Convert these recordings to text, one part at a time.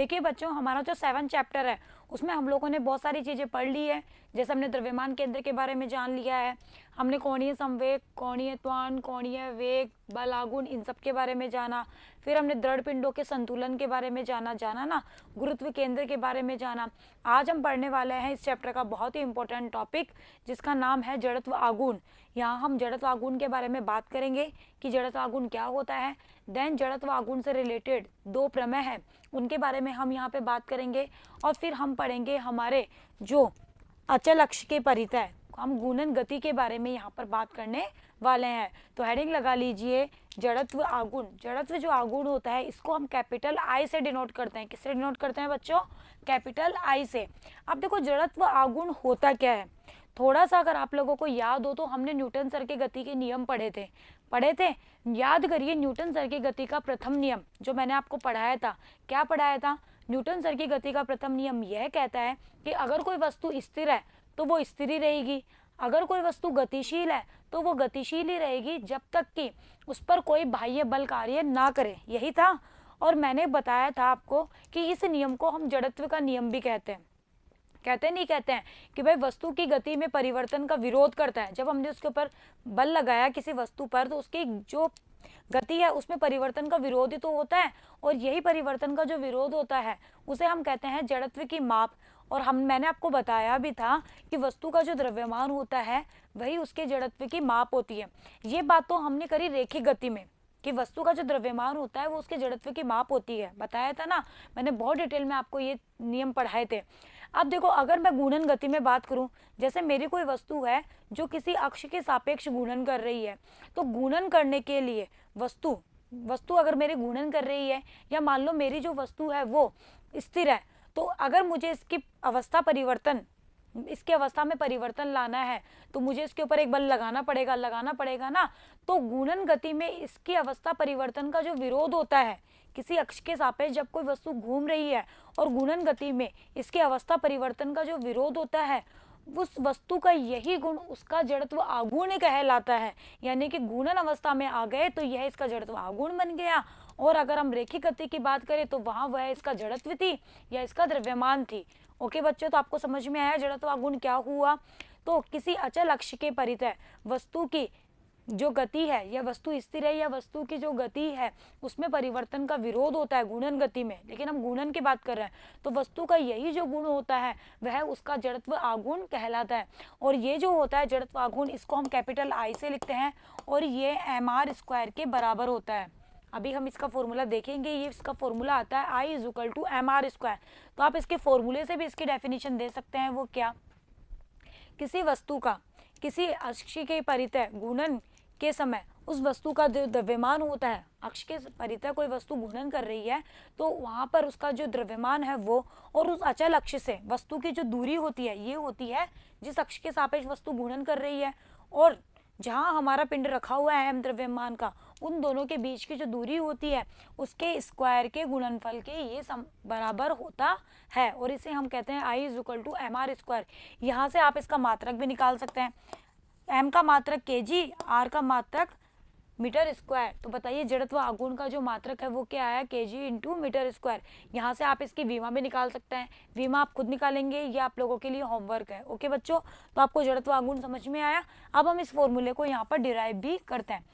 देखिए बच्चों हमारा जो सेवन चैप्टर है उसमें हम लोगों ने बहुत सारी चीज़ें पढ़ ली है जैसे हमने द्रव्यमान केंद्र के बारे में जान लिया है हमने कोणीय संवेग कोणीय त्वान कोणीय वेग बलागुण इन सब के बारे में जाना फिर हमने दृढ़ पिंडों के संतुलन के बारे में जाना जाना ना गुरुत्व केंद्र के बारे में जाना आज हम पढ़ने वाले हैं इस चैप्टर का बहुत ही इंपॉर्टेंट टॉपिक जिसका नाम है जड़त्व आगुण यहाँ हम जड़त्व आगुण के बारे में बात करेंगे कि जड़त्व आगुण क्या होता है देन जड़त्व आगुण से रिलेटेड दो प्रमेय हैं उनके बारे में हम यहाँ पे बात करेंगे और फिर हम पढ़ेंगे हमारे जो अचल अक्ष के परित है हम गुणन गति के बारे में यहाँ पर बात करने वाले हैं तो हेडिंग लगा लीजिए जड़त्व आगुण जड़त्व जो आगुण होता है इसको हम कैपिटल आई से डिनोट करते हैं किससे डिनोट करते हैं बच्चों कैपिटल आई से अब देखो जड़त्व आगुण होता क्या है थोड़ा सा अगर आप लोगों को याद हो तो हमने न्यूटन सर के गति के नियम पढ़े थे पढ़े थे याद करिए न्यूटन सर के गति का प्रथम नियम जो मैंने आपको पढ़ाया था क्या पढ़ाया था न्यूटन सर की गति का प्रथम नियम यह कहता है कि अगर कोई वस्तु स्थिर है तो वो स्थिर ही रहेगी अगर कोई वस्तु गतिशील है तो वो गतिशील ही रहेगी जब तक कि उस पर कोई बाह्य बल कार्य ना करे यही था और मैंने बताया था आपको कि इस नियम को हम जड़त्व का नियम भी कहते हैं कहते नहीं कहते हैं कि भाई वस्तु की गति में परिवर्तन का विरोध करता है जब हमने उसके ऊपर बल लगाया किसी वस्तु पर तो उसकी जो गति है उसमें परिवर्तन का विरोध ही तो होता है और यही परिवर्तन का जो विरोध होता है उसे हम कहते हैं जड़त्व की माप और हम मैंने आपको बताया भी था कि वस्तु का जो द्रव्यमान होता है वही उसके जड़त्व की माप होती है ये बात तो हमने करी रेखी गति में कि वस्तु का जो द्रव्यमान होता है वो उसके जड़त्व की माप होती है बताया था ना मैंने बहुत डिटेल में आपको ये नियम पढ़ाए थे अब देखो अगर मैं गुणन गति में बात करूं जैसे मेरी कोई वस्तु है जो किसी अक्ष के सापेक्ष गुणन कर रही है तो गुणन करने के लिए वस्तु वस्तु अगर मेरे गुणन कर रही है या मान लो मेरी जो वस्तु है वो स्थिर है तो अगर मुझे इसकी अवस्था परिवर्तन इसकी अवस्था में परिवर्तन लाना है तो मुझे इसके ऊपर एक बल लगाना पड़ेगा लगाना पड़ेगा ना तो गुणन गति में इसकी अवस्था परिवर्तन का जो विरोध होता है किसी अक्ष के सापेक्ष जब कोई वस्तु घूम रही है और गुणन गति में इसके अवस्था परिवर्तन का जो विरोध होता है उस वस्तु का यही गुण उसका जड़त्व आगुण कहलाता है यानी कि गुणन अवस्था में आ गए तो यह इसका जड़त्व आगुण बन गया और अगर हम रेखी गति की बात करें तो वहाँ वह इसका जड़त्व थी या इसका द्रव्यमान थी ओके बच्चों तो आपको समझ में आया जड़त्व आगुण क्या हुआ तो किसी अचल अक्ष के परितय वस्तु की जो गति है या वस्तु स्थिर है या वस्तु की जो गति है उसमें परिवर्तन का विरोध होता है गुणन गति में लेकिन हम गुणन की बात कर रहे हैं तो वस्तु का यही जो गुण होता है वह उसका जड़त्व आगुण कहलाता है और ये जो होता है जड़त्व आगुण इसको हम कैपिटल आई से लिखते हैं और ये एम आर स्क्वायर के बराबर होता है अभी हम इसका फॉर्मूला देखेंगे ये इसका फॉर्मूला आता है I is equal to M R square तो आप इसके फॉर्मूले से भी इसकी डेफिनेशन दे सकते हैं वो क्या किसी वस्तु का किसी अक्षी के परितय गुणन के समय उस वस्तु का जो द्रव्यमान होता है अक्ष के परितः कोई वस्तु घूर्णन कर रही है तो वहाँ पर उसका जो द्रव्यमान है वो और उस अचल अक्ष से वस्तु की जो दूरी होती है ये होती है जिस अक्ष के सापेक्ष वस्तु घूर्णन कर रही है और जहाँ हमारा पिंड रखा हुआ है एम द्रव्यमान का उन दोनों के बीच की जो दूरी होती है उसके स्क्वायर के गुणनफल के ये सम बराबर होता है और इसे हम कहते हैं I is equal to M R square यहाँ से आप इसका मात्रक भी निकाल सकते हैं एम का मात्रक के जी आर का मात्रक मीटर स्क्वायर तो बताइए जड़त्व आगुण का जो मात्रक है वो क्या आया के जी इंटू मीटर स्क्वायर यहाँ से आप इसकी वीमा भी निकाल सकते हैं वीमा आप खुद निकालेंगे ये आप लोगों के लिए होमवर्क है ओके बच्चों तो आपको जड़त्व आगुण समझ में आया अब हम इस फॉर्मूले को यहाँ पर डिराइव भी करते हैं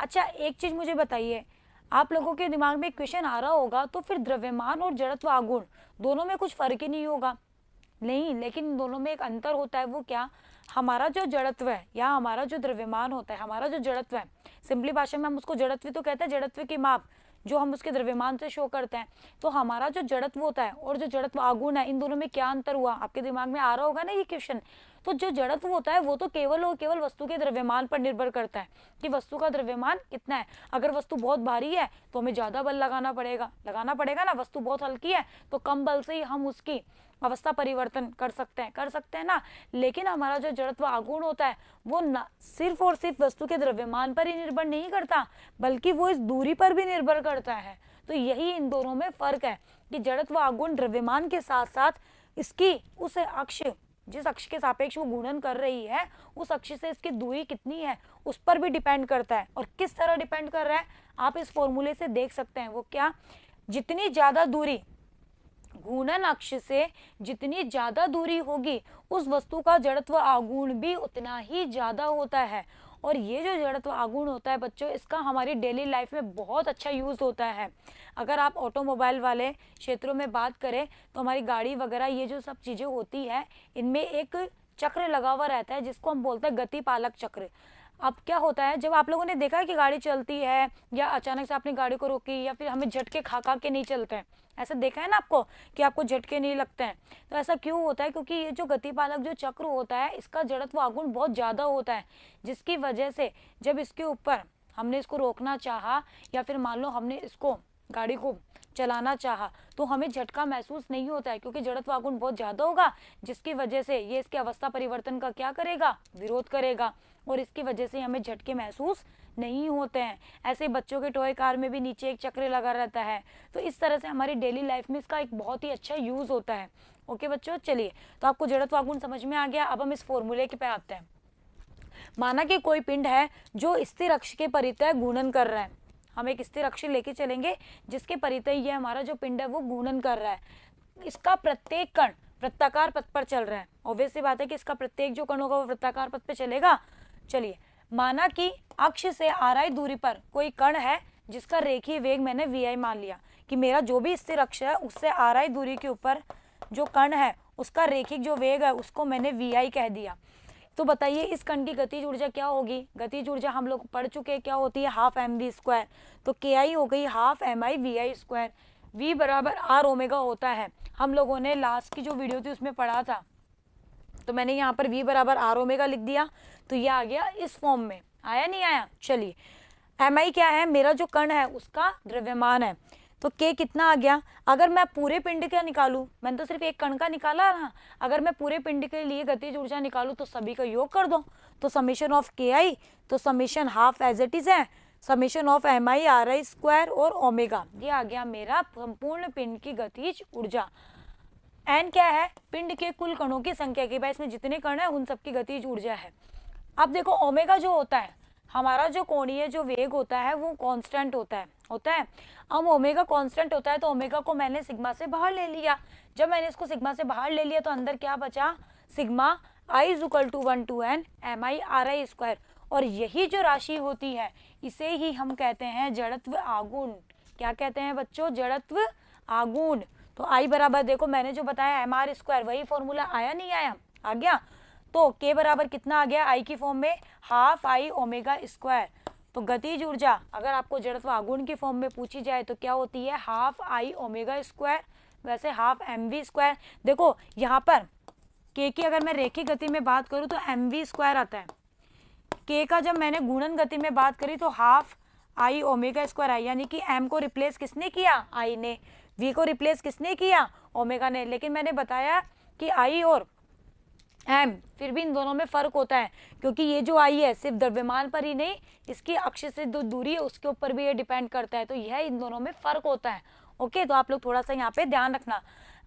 अच्छा एक चीज़ मुझे बताइए आप लोगों के दिमाग में क्वेश्चन आ रहा होगा तो फिर द्रव्यमान और जड़त्व आगुण दोनों में कुछ फर्क ही नहीं होगा नहीं लेकिन दोनों में एक अंतर होता है वो क्या हमारा जो जड़त्व है या हमारा जो द्रव्यमान होता है हमारा जो जड़त्व है सिंपली भाषा में हम उसको जड़त्व तो कहते हैं जड़त्व की माप जो हम उसके द्रव्यमान से शो करते हैं तो हमारा जो जड़त्व होता है और जो जड़त्व आगुण है इन दोनों में क्या अंतर हुआ आपके दिमाग में आ रहा होगा ना ये क्वेश्चन तो जो जड़त्व होता है वो तो केवल और केवल वस्तु के द्रव्यमान पर निर्भर करता है कि वस्तु का द्रव्यमान कितना है अगर वस्तु बहुत भारी है तो हमें ज़्यादा बल लगाना पड़ेगा लगाना पड़ेगा ना वस्तु बहुत हल्की है तो कम बल से ही हम उसकी अवस्था परिवर्तन कर सकते हैं कर सकते हैं ना लेकिन हमारा जो जड़त्व आगुण होता है वो न सिर्फ और सिर्फ वस्तु के द्रव्यमान पर ही निर्भर नहीं करता बल्कि वो इस दूरी पर भी निर्भर करता है तो यही इन दोनों में फर्क है कि जड़त्व आगुण द्रव्यमान के साथ साथ इसकी उस अक्ष जिस अक्ष के सापेक्ष वो गुणन कर रही है उस अक्ष से इसकी दूरी कितनी है उस पर भी डिपेंड करता है और किस तरह डिपेंड कर रहा है आप इस फॉर्मूले से देख सकते हैं वो क्या जितनी ज़्यादा दूरी घूर्णन अक्ष से जितनी ज़्यादा दूरी होगी उस वस्तु का जड़त्व आगुण भी उतना ही ज़्यादा होता है और ये जो जड़त्व आगुण होता है बच्चों इसका हमारी डेली लाइफ में बहुत अच्छा यूज़ होता है अगर आप ऑटोमोबाइल वाले क्षेत्रों में बात करें तो हमारी गाड़ी वगैरह ये जो सब चीज़ें होती है इनमें एक चक्र लगा हुआ रहता है जिसको हम बोलते हैं गति पालक चक्र अब क्या होता है जब आप लोगों ने देखा है कि गाड़ी चलती है या अचानक से आपने गाड़ी को रोकी या फिर हमें झटके खा खा के नहीं चलते हैं ऐसा देखा है ना आपको कि आपको झटके नहीं लगते हैं तो ऐसा क्यों होता है क्योंकि ये जो गतिपालक जो चक्र होता है इसका जड़त्व आगुण बहुत ज़्यादा होता है जिसकी वजह से जब इसके ऊपर हमने इसको रोकना चाह या फिर मान लो हमने इसको गाड़ी को चलाना चाह तो हमें झटका महसूस नहीं होता है क्योंकि जड़त्व आगुण बहुत ज़्यादा होगा जिसकी वजह से ये इसकी अवस्था परिवर्तन का क्या करेगा विरोध करेगा और इसकी वजह से हमें झटके महसूस नहीं होते हैं ऐसे बच्चों के टॉय कार में भी नीचे एक चक्र लगा रहता है तो इस तरह से हमारी डेली लाइफ में इसका एक बहुत ही अच्छा यूज़ होता है ओके बच्चों चलिए तो आपको वागुन समझ में आ गया अब हम इस फॉर्मूले के पे आते हैं माना कि कोई पिंड है जो स्थिर अक्ष के परितय घूर्णन कर रहा है हम एक स्थिर अक्ष लेके चलेंगे जिसके परितय ये हमारा जो पिंड है वो घूर्णन कर रहा है इसका प्रत्येक कण वृत्ताकार पथ पर चल रहा है ऑब्वियसली बात है कि इसका प्रत्येक जो कण होगा वो वृत्ताकार पथ पर चलेगा चलिए माना कि अक्ष से आरआई दूरी पर कोई कण है जिसका रेखीय वेग मैंने वी आई मान लिया कि मेरा जो भी स्थिर अक्ष है उससे आरआई दूरी के ऊपर जो कण है उसका रेखिक जो वेग है उसको मैंने वी आई कह दिया तो बताइए इस कण की गतिज ऊर्जा क्या होगी गतिज ऊर्जा हम लोग पढ़ चुके क्या होती है हाफ एम वी स्क्वायर तो के आई हो गई half M I V I square V बराबर आर ओमेगा होता है हम लोगों ने लास्ट की जो वीडियो थी उसमें पढ़ा था तो मैंने यहाँ पर वी बराबर आर ओमेगा लिख दिया तो ये आ गया इस फॉर्म में आया नहीं आया चलिए एम आई क्या है मेरा जो कण है उसका द्रव्यमान है तो के कितना आ गया अगर मैं पूरे पिंड का निकालूं मैंने तो सिर्फ एक कण का निकाला ना अगर मैं पूरे पिंड के लिए गतिज ऊर्जा निकालूं तो सभी का योग कर दो तो समीशन ऑफ के आई तो summation half as it is है summation of M I R I square और ओमेगा ये आ गया मेरा संपूर्ण पिंड की गतिज ऊर्जा एन क्या है पिंड के कुल कणों की संख्या की भाई इसमें जितने कण है उन सबकी गतिज ऊर्जा है अब देखो ओमेगा जो होता है हमारा जो कोणीय जो वेग होता है वो कांस्टेंट होता है होता है अब ओमेगा कांस्टेंट होता है तो ओमेगा को मैंने सिग्मा से बाहर ले लिया जब मैंने इसको सिग्मा से बाहर ले लिया तो अंदर क्या बचा sigma I is equal to one to N M I R I square और यही जो राशि होती है इसे ही हम कहते हैं जड़त्व आगुण क्या कहते हैं बच्चों जड़त्व आगुण तो आई बराबर देखो मैंने जो बताया एम आर स्क्वायर वही फॉर्मूला आया नहीं आया आ गया तो के बराबर कितना आ गया आई की फॉर्म में हाफ आई ओमेगा स्क्वायर तो गतिज ऊर्जा अगर आपको जड़त्व आगुण की फॉर्म में पूछी जाए तो क्या होती है हाफ आई ओमेगा स्क्वायर वैसे हाफ एम वी स्क्वायर देखो यहाँ पर के की अगर मैं रेखी गति में बात करूँ तो एम वी स्क्वायर आता है के का जब मैंने गुणन गति में बात करी तो half I omega square I यानी कि एम को रिप्लेस किसने किया आई ने वी को रिप्लेस किसने किया ओमेगा ने लेकिन मैंने बताया कि आई और एम फिर भी इन दोनों में फ़र्क होता है क्योंकि ये जो आई है सिर्फ द्रव्यमान पर ही नहीं इसकी अक्ष से जो दूरी है उसके ऊपर भी ये डिपेंड करता है तो यह इन दोनों में फ़र्क होता है ओके तो आप लोग थोड़ा सा यहाँ पे ध्यान रखना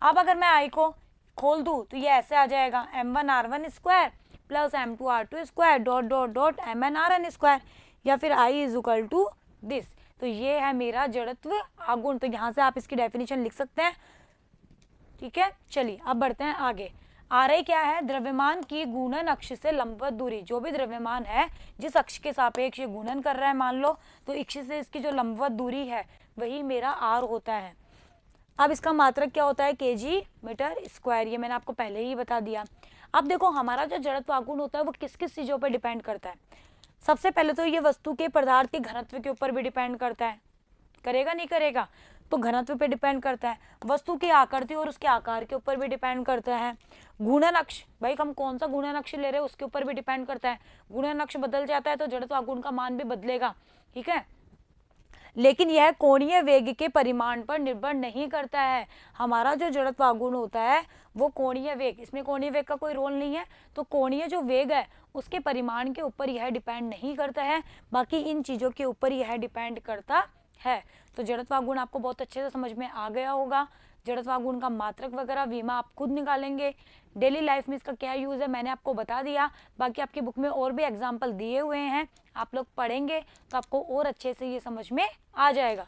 अब अगर मैं आई को खोल दूँ तो ये ऐसे आ जाएगा M one R one square plus M two R two square dot dot dot M N R N square या फिर I is equal to this तो ये है मेरा जड़त्व आगुण तो यहाँ से आप इसकी डेफिनेशन लिख सकते हैं ठीक है चलिए अब बढ़ते हैं आगे आर आई क्या है द्रव्यमान की गुणन अक्ष से लंबवत दूरी जो भी द्रव्यमान है जिस अक्ष के सापेक्ष गुणन कर रहा है मान लो तो अक्ष से इसकी जो लंबवत दूरी है वही मेरा आर होता है अब इसका मात्रक क्या होता है के जी मीटर स्क्वायर ये मैंने आपको पहले ही बता दिया अब देखो हमारा जो जड़त्व आगुण होता है वो किस किस चीज़ों पर डिपेंड करता है सबसे पहले तो ये वस्तु के पदार्थ के घनत्व के ऊपर भी डिपेंड करता है करेगा नहीं करेगा तो घनत्व पे डिपेंड करता है वस्तु की आकृति और उसके आकार के ऊपर भी डिपेंड करता है गुणन अक्ष भाई हम कौन सा गुणा अक्ष ले रहे हैं उसके ऊपर भी डिपेंड करता है गुणन अक्ष बदल जाता है तो जड़त्व तो आगुण का मान भी बदलेगा ठीक है लेकिन यह कोणीय वेग के परिमाण पर निर्भर नहीं करता है हमारा जो जड़त्व तो आगुण होता है वो कोणीय वेग इसमें कोणीय वेग का कोई रोल नहीं है तो कोणीय जो वेग है उसके परिमाण के ऊपर यह डिपेंड नहीं करता है बाकी इन चीज़ों के ऊपर यह डिपेंड करता है तो जड़तवा गुण आपको बहुत अच्छे से समझ में आ गया होगा जड़तवा गुण का मात्रक वगैरह वीमा आप खुद निकालेंगे डेली लाइफ में इसका क्या यूज़ है मैंने आपको बता दिया बाकी आपकी बुक में और भी एग्जाम्पल दिए हुए हैं आप लोग पढ़ेंगे तो आपको और अच्छे से ये समझ में आ जाएगा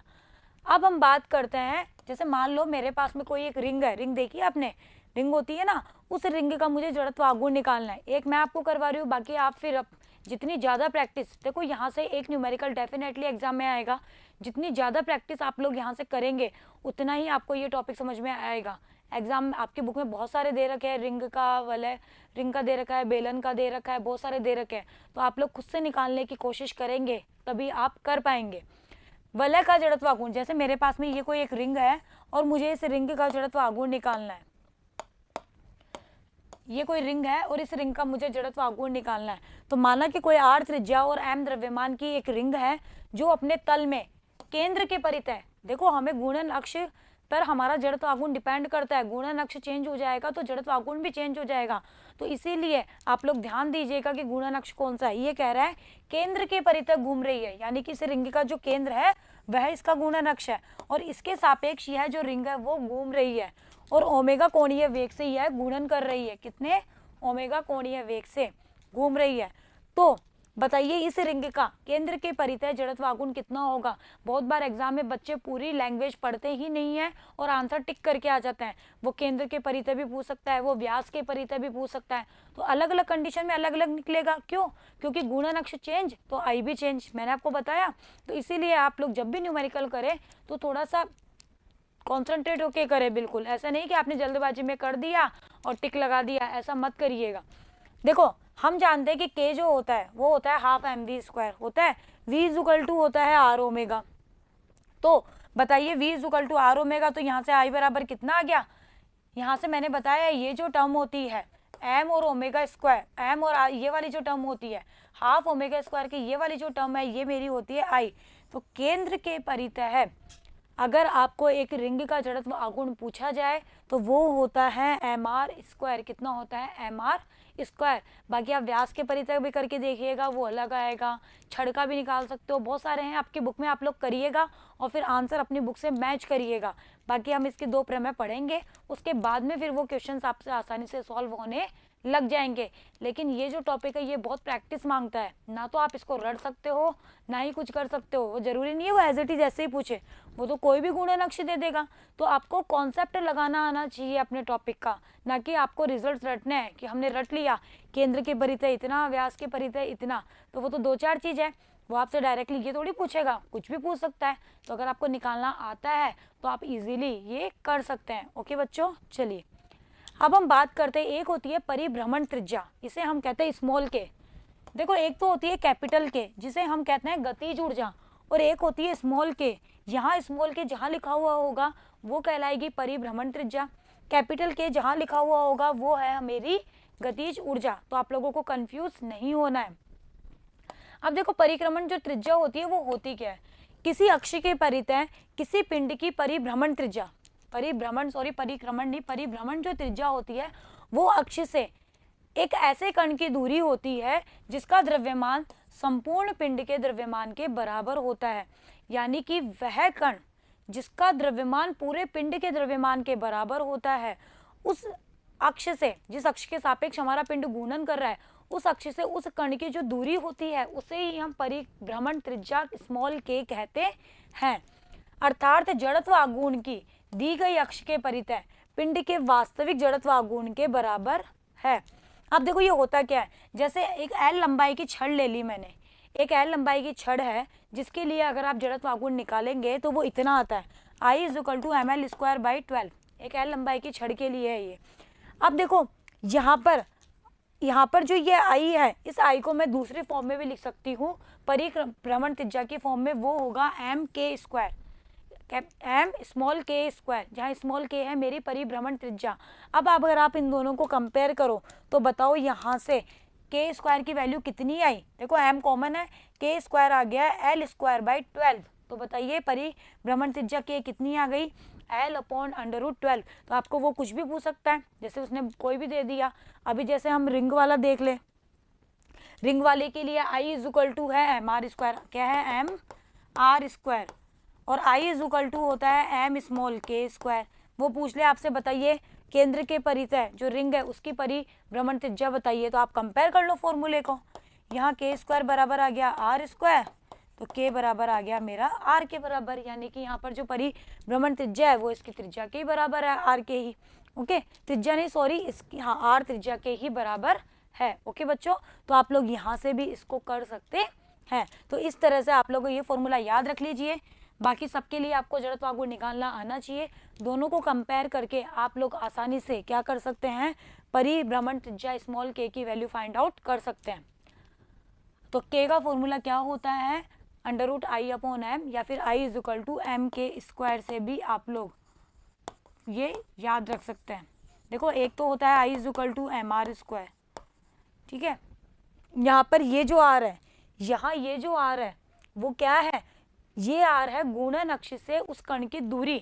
अब हम बात करते हैं जैसे मान लो मेरे पास में कोई एक रिंग है रिंग देखी आपने रिंग होती है ना उस रिंग का मुझे जड़त्वागुण निकालना है एक मैं आपको करवा रही हूँ बाकी आप फिर अप, जितनी ज़्यादा प्रैक्टिस देखो यहाँ से एक न्यूमेरिकल डेफिनेटली एग्जाम में आएगा जितनी ज़्यादा प्रैक्टिस आप लोग यहाँ से करेंगे उतना ही आपको ये टॉपिक समझ में आएगा एग्जाम आपकी बुक में बहुत सारे दे रखे हैं रिंग का वाले रिंग का दे रखा है बेलन का दे रखा है बहुत सारे दे रखे हैं तो आप लोग खुद से निकालने की कोशिश करेंगे तभी आप कर पाएंगे वलय का जड़त्व आगुण जैसे मेरे पास में ये कोई एक रिंग है और मुझे इस रिंग का जड़त्व आगुण निकालना है ये कोई रिंग है और इस रिंग का मुझे जड़त्व तो आगुण निकालना है तो माना कि कोई आर त्रिज्या और एम द्रव्यमान की एक रिंग है जो अपने तल में केंद्र के परित है देखो हमें गुणन अक्ष पर हमारा जड़त्व आगुण डिपेंड करता है गुणन अक्ष चेंज हो जाएगा तो जड़त्व तो आगुण भी चेंज हो जाएगा तो इसीलिए आप लोग ध्यान दीजिएगा कि गुणन अक्ष कौन सा है ये कह रहा है केंद्र के परित घूम रही है यानी कि इस रिंग का जो केंद्र है वह इसका गुणन अक्ष है और इसके सापेक्ष यह जो रिंग है वो घूम रही है और ओमेगा कोणीय वेग से यह घूर्णन कर रही है कितने ओमेगा कोणीय वेग से घूम रही है तो बताइए इस रिंग का केंद्र के परितय जड़त वागुन कितना होगा बहुत बार एग्जाम में बच्चे पूरी लैंग्वेज पढ़ते ही नहीं है और आंसर टिक करके आ जाते हैं वो केंद्र के परितय भी पूछ सकता है वो व्यास के परितय भी पूछ सकता है तो अलग अलग कंडीशन में अलग अलग निकलेगा क्यों क्योंकि गुणन अक्ष चेंज तो आई भी चेंज मैंने आपको बताया तो इसीलिए आप लोग जब भी न्यूमेरिकल करें तो थोड़ा सा कॉन्सेंट्रेट होके करें बिल्कुल ऐसा नहीं कि आपने जल्दबाजी में कर दिया और टिक लगा दिया ऐसा मत करिएगा देखो हम जानते हैं कि के जो होता है वो होता है हाफ एम वी स्क्वायर होता है वी जुगल टू होता है आर ओमेगा तो बताइए V equal to R omega तो यहाँ से आई बराबर कितना आ गया यहाँ से मैंने बताया ये जो टर्म होती है एम और ओमेगा स्क्वायर एम और ये वाली जो टर्म होती है हाफ ओमेगा स्क्वायर की ये वाली जो टर्म है ये मेरी होती है आई तो केंद्र के परितः अगर आपको एक रिंग का जड़त्व आगुण पूछा जाए तो वो होता है एम आर स्क्वायर कितना होता है एम आर स्क्वायर बाकी आप व्यास के परिचय भी करके देखिएगा वो अलग आएगा छड़ का भी निकाल सकते हो बहुत सारे हैं आपके बुक में आप लोग करिएगा और फिर आंसर अपनी बुक से मैच करिएगा बाकी हम इसके दो प्रमेय पढ़ेंगे उसके बाद में फिर वो क्वेश्चन आपसे आसानी से सॉल्व होने लग जाएंगे लेकिन ये जो टॉपिक है ये बहुत प्रैक्टिस मांगता है ना तो आप इसको रट सकते हो ना ही कुछ कर सकते हो वो ज़रूरी नहीं है वो एज इट इज़ ऐसे ही पूछे वो तो कोई भी गुण नक्श दे देगा तो आपको कॉन्सेप्ट लगाना आना चाहिए अपने टॉपिक का ना कि आपको रिजल्ट रटने हैं कि हमने रट लिया केंद्र के परित इतना व्यास के परित इतना तो वो तो दो चार चीज़ है वो आपसे डायरेक्टली ये थोड़ी पूछेगा कुछ भी पूछ सकता है तो अगर आपको निकालना आता है तो आप इजीली ये कर सकते हैं ओके बच्चों चलिए अब हम बात करते हैं एक होती है परिभ्रमण त्रिज्या इसे हम कहते हैं स्मॉल के देखो एक तो होती है कैपिटल के जिसे हम कहते हैं गतिज ऊर्जा और एक होती है स्मॉल के यहाँ स्मॉल के जहाँ लिखा हुआ होगा वो कहलाएगी परिभ्रमण त्रिज्या कैपिटल के जहाँ लिखा हुआ होगा वो है मेरी गतिज ऊर्जा तो आप लोगों को कंफ्यूज नहीं होना है अब देखो परिक्रमण जो त्रिज्या होती है वो होती क्या है किसी अक्ष के परितय किसी पिंड की परिभ्रमण त्रिज्या परिभ्रमण सॉरी परिक्रमण नहीं परिभ्रमण जो त्रिज्या होती है वो अक्ष से एक ऐसे कण की दूरी होती है जिसका द्रव्यमान संपूर्ण पिंड के द्रव्यमान के बराबर होता है यानी कि वह कण जिसका द्रव्यमान पूरे पिंड के द्रव्यमान के बराबर होता है उस अक्ष से जिस अक्ष के सापेक्ष हमारा पिंड घूर्णन कर रहा है उस अक्ष से उस कण की जो दूरी होती है उसे ही हम परिभ्रमण त्रिज्या स्मॉल के कहते हैं अर्थात जड़त्व आगुण की दी गई अक्ष के परितय पिंड के वास्तविक जड़त्व आगुण के बराबर है अब देखो ये होता क्या है जैसे एक एल लंबाई की छड़ ले ली मैंने एक एल लंबाई की छड़ है जिसके लिए अगर आप जड़त्व आगुण निकालेंगे तो वो इतना आता है I is equal to M L square by twelve एक एल लंबाई की छड़ के लिए है ये अब देखो यहाँ पर यहाँ पर जो ये आई है इस आई को मैं दूसरे फॉर्म में भी लिख सकती हूँ परिक्रम भ्रमण त्रिज्या के फॉर्म में वो होगा M K square M small K square जहाँ स्मॉल के है मेरी परिभ्रमण त्रिज्या अब अगर आप इन दोनों को कंपेयर करो तो बताओ यहाँ से के स्क्वायर की वैल्यू कितनी आई देखो एम कॉमन है के स्क्वायर आ गया एल स्क्वायर बाई ट्वेल्व तो बताइए परिभ्रमण त्रिज्या के कितनी आ गई L upon under root twelve तो आपको वो कुछ भी पूछ सकता है जैसे उसने कोई भी दे दिया अभी जैसे हम रिंग वाला देख ले रिंग वाले के लिए आई इज इक्वल टू है एम आर स्क्वायर क्या है एम आर स्क्वायर और आई इज इक्वल टू होता है एम स्मॉल के स्क्वायर वो पूछ ले आपसे बताइए केंद्र के परितय जो रिंग है उसकी परिभ्रमण त्रिज्या बताइए तो आप कंपेयर कर लो फॉर्मूले को यहाँ के स्क्वायर बराबर आ गया आर स्क्वायर तो के बराबर आ गया मेरा आर के बराबर यानी कि यहाँ पर जो परिभ्रमण त्रिज्या है वो इसकी त्रिज्या के बराबर है आर के ही ओके त्रिज्या नहीं सॉरी इसकी हाँ आर त्रिज्या के ही बराबर है ओके बच्चों तो आप लोग यहाँ से भी इसको कर सकते हैं तो इस तरह से आप लोग ये फॉर्मूला याद रख लीजिए बाकी सबके लिए आपको जड़त आगुण निकालना आना चाहिए दोनों को कंपेयर करके आप लोग आसानी से क्या कर सकते हैं परिभ्रमण त्रिज्या स्मॉल के की वैल्यू फाइंड आउट कर सकते हैं तो के का फॉर्मूला क्या होता है under root I upon M या फिर I is equal to M K square से भी आप लोग ये याद रख सकते हैं देखो एक तो होता है I is equal to M R square ठीक है यहाँ पर ये जो आ रहा है यहाँ ये जो आ रहा है वो क्या है ये आ रहा है गुणन अक्ष से उस कण की दूरी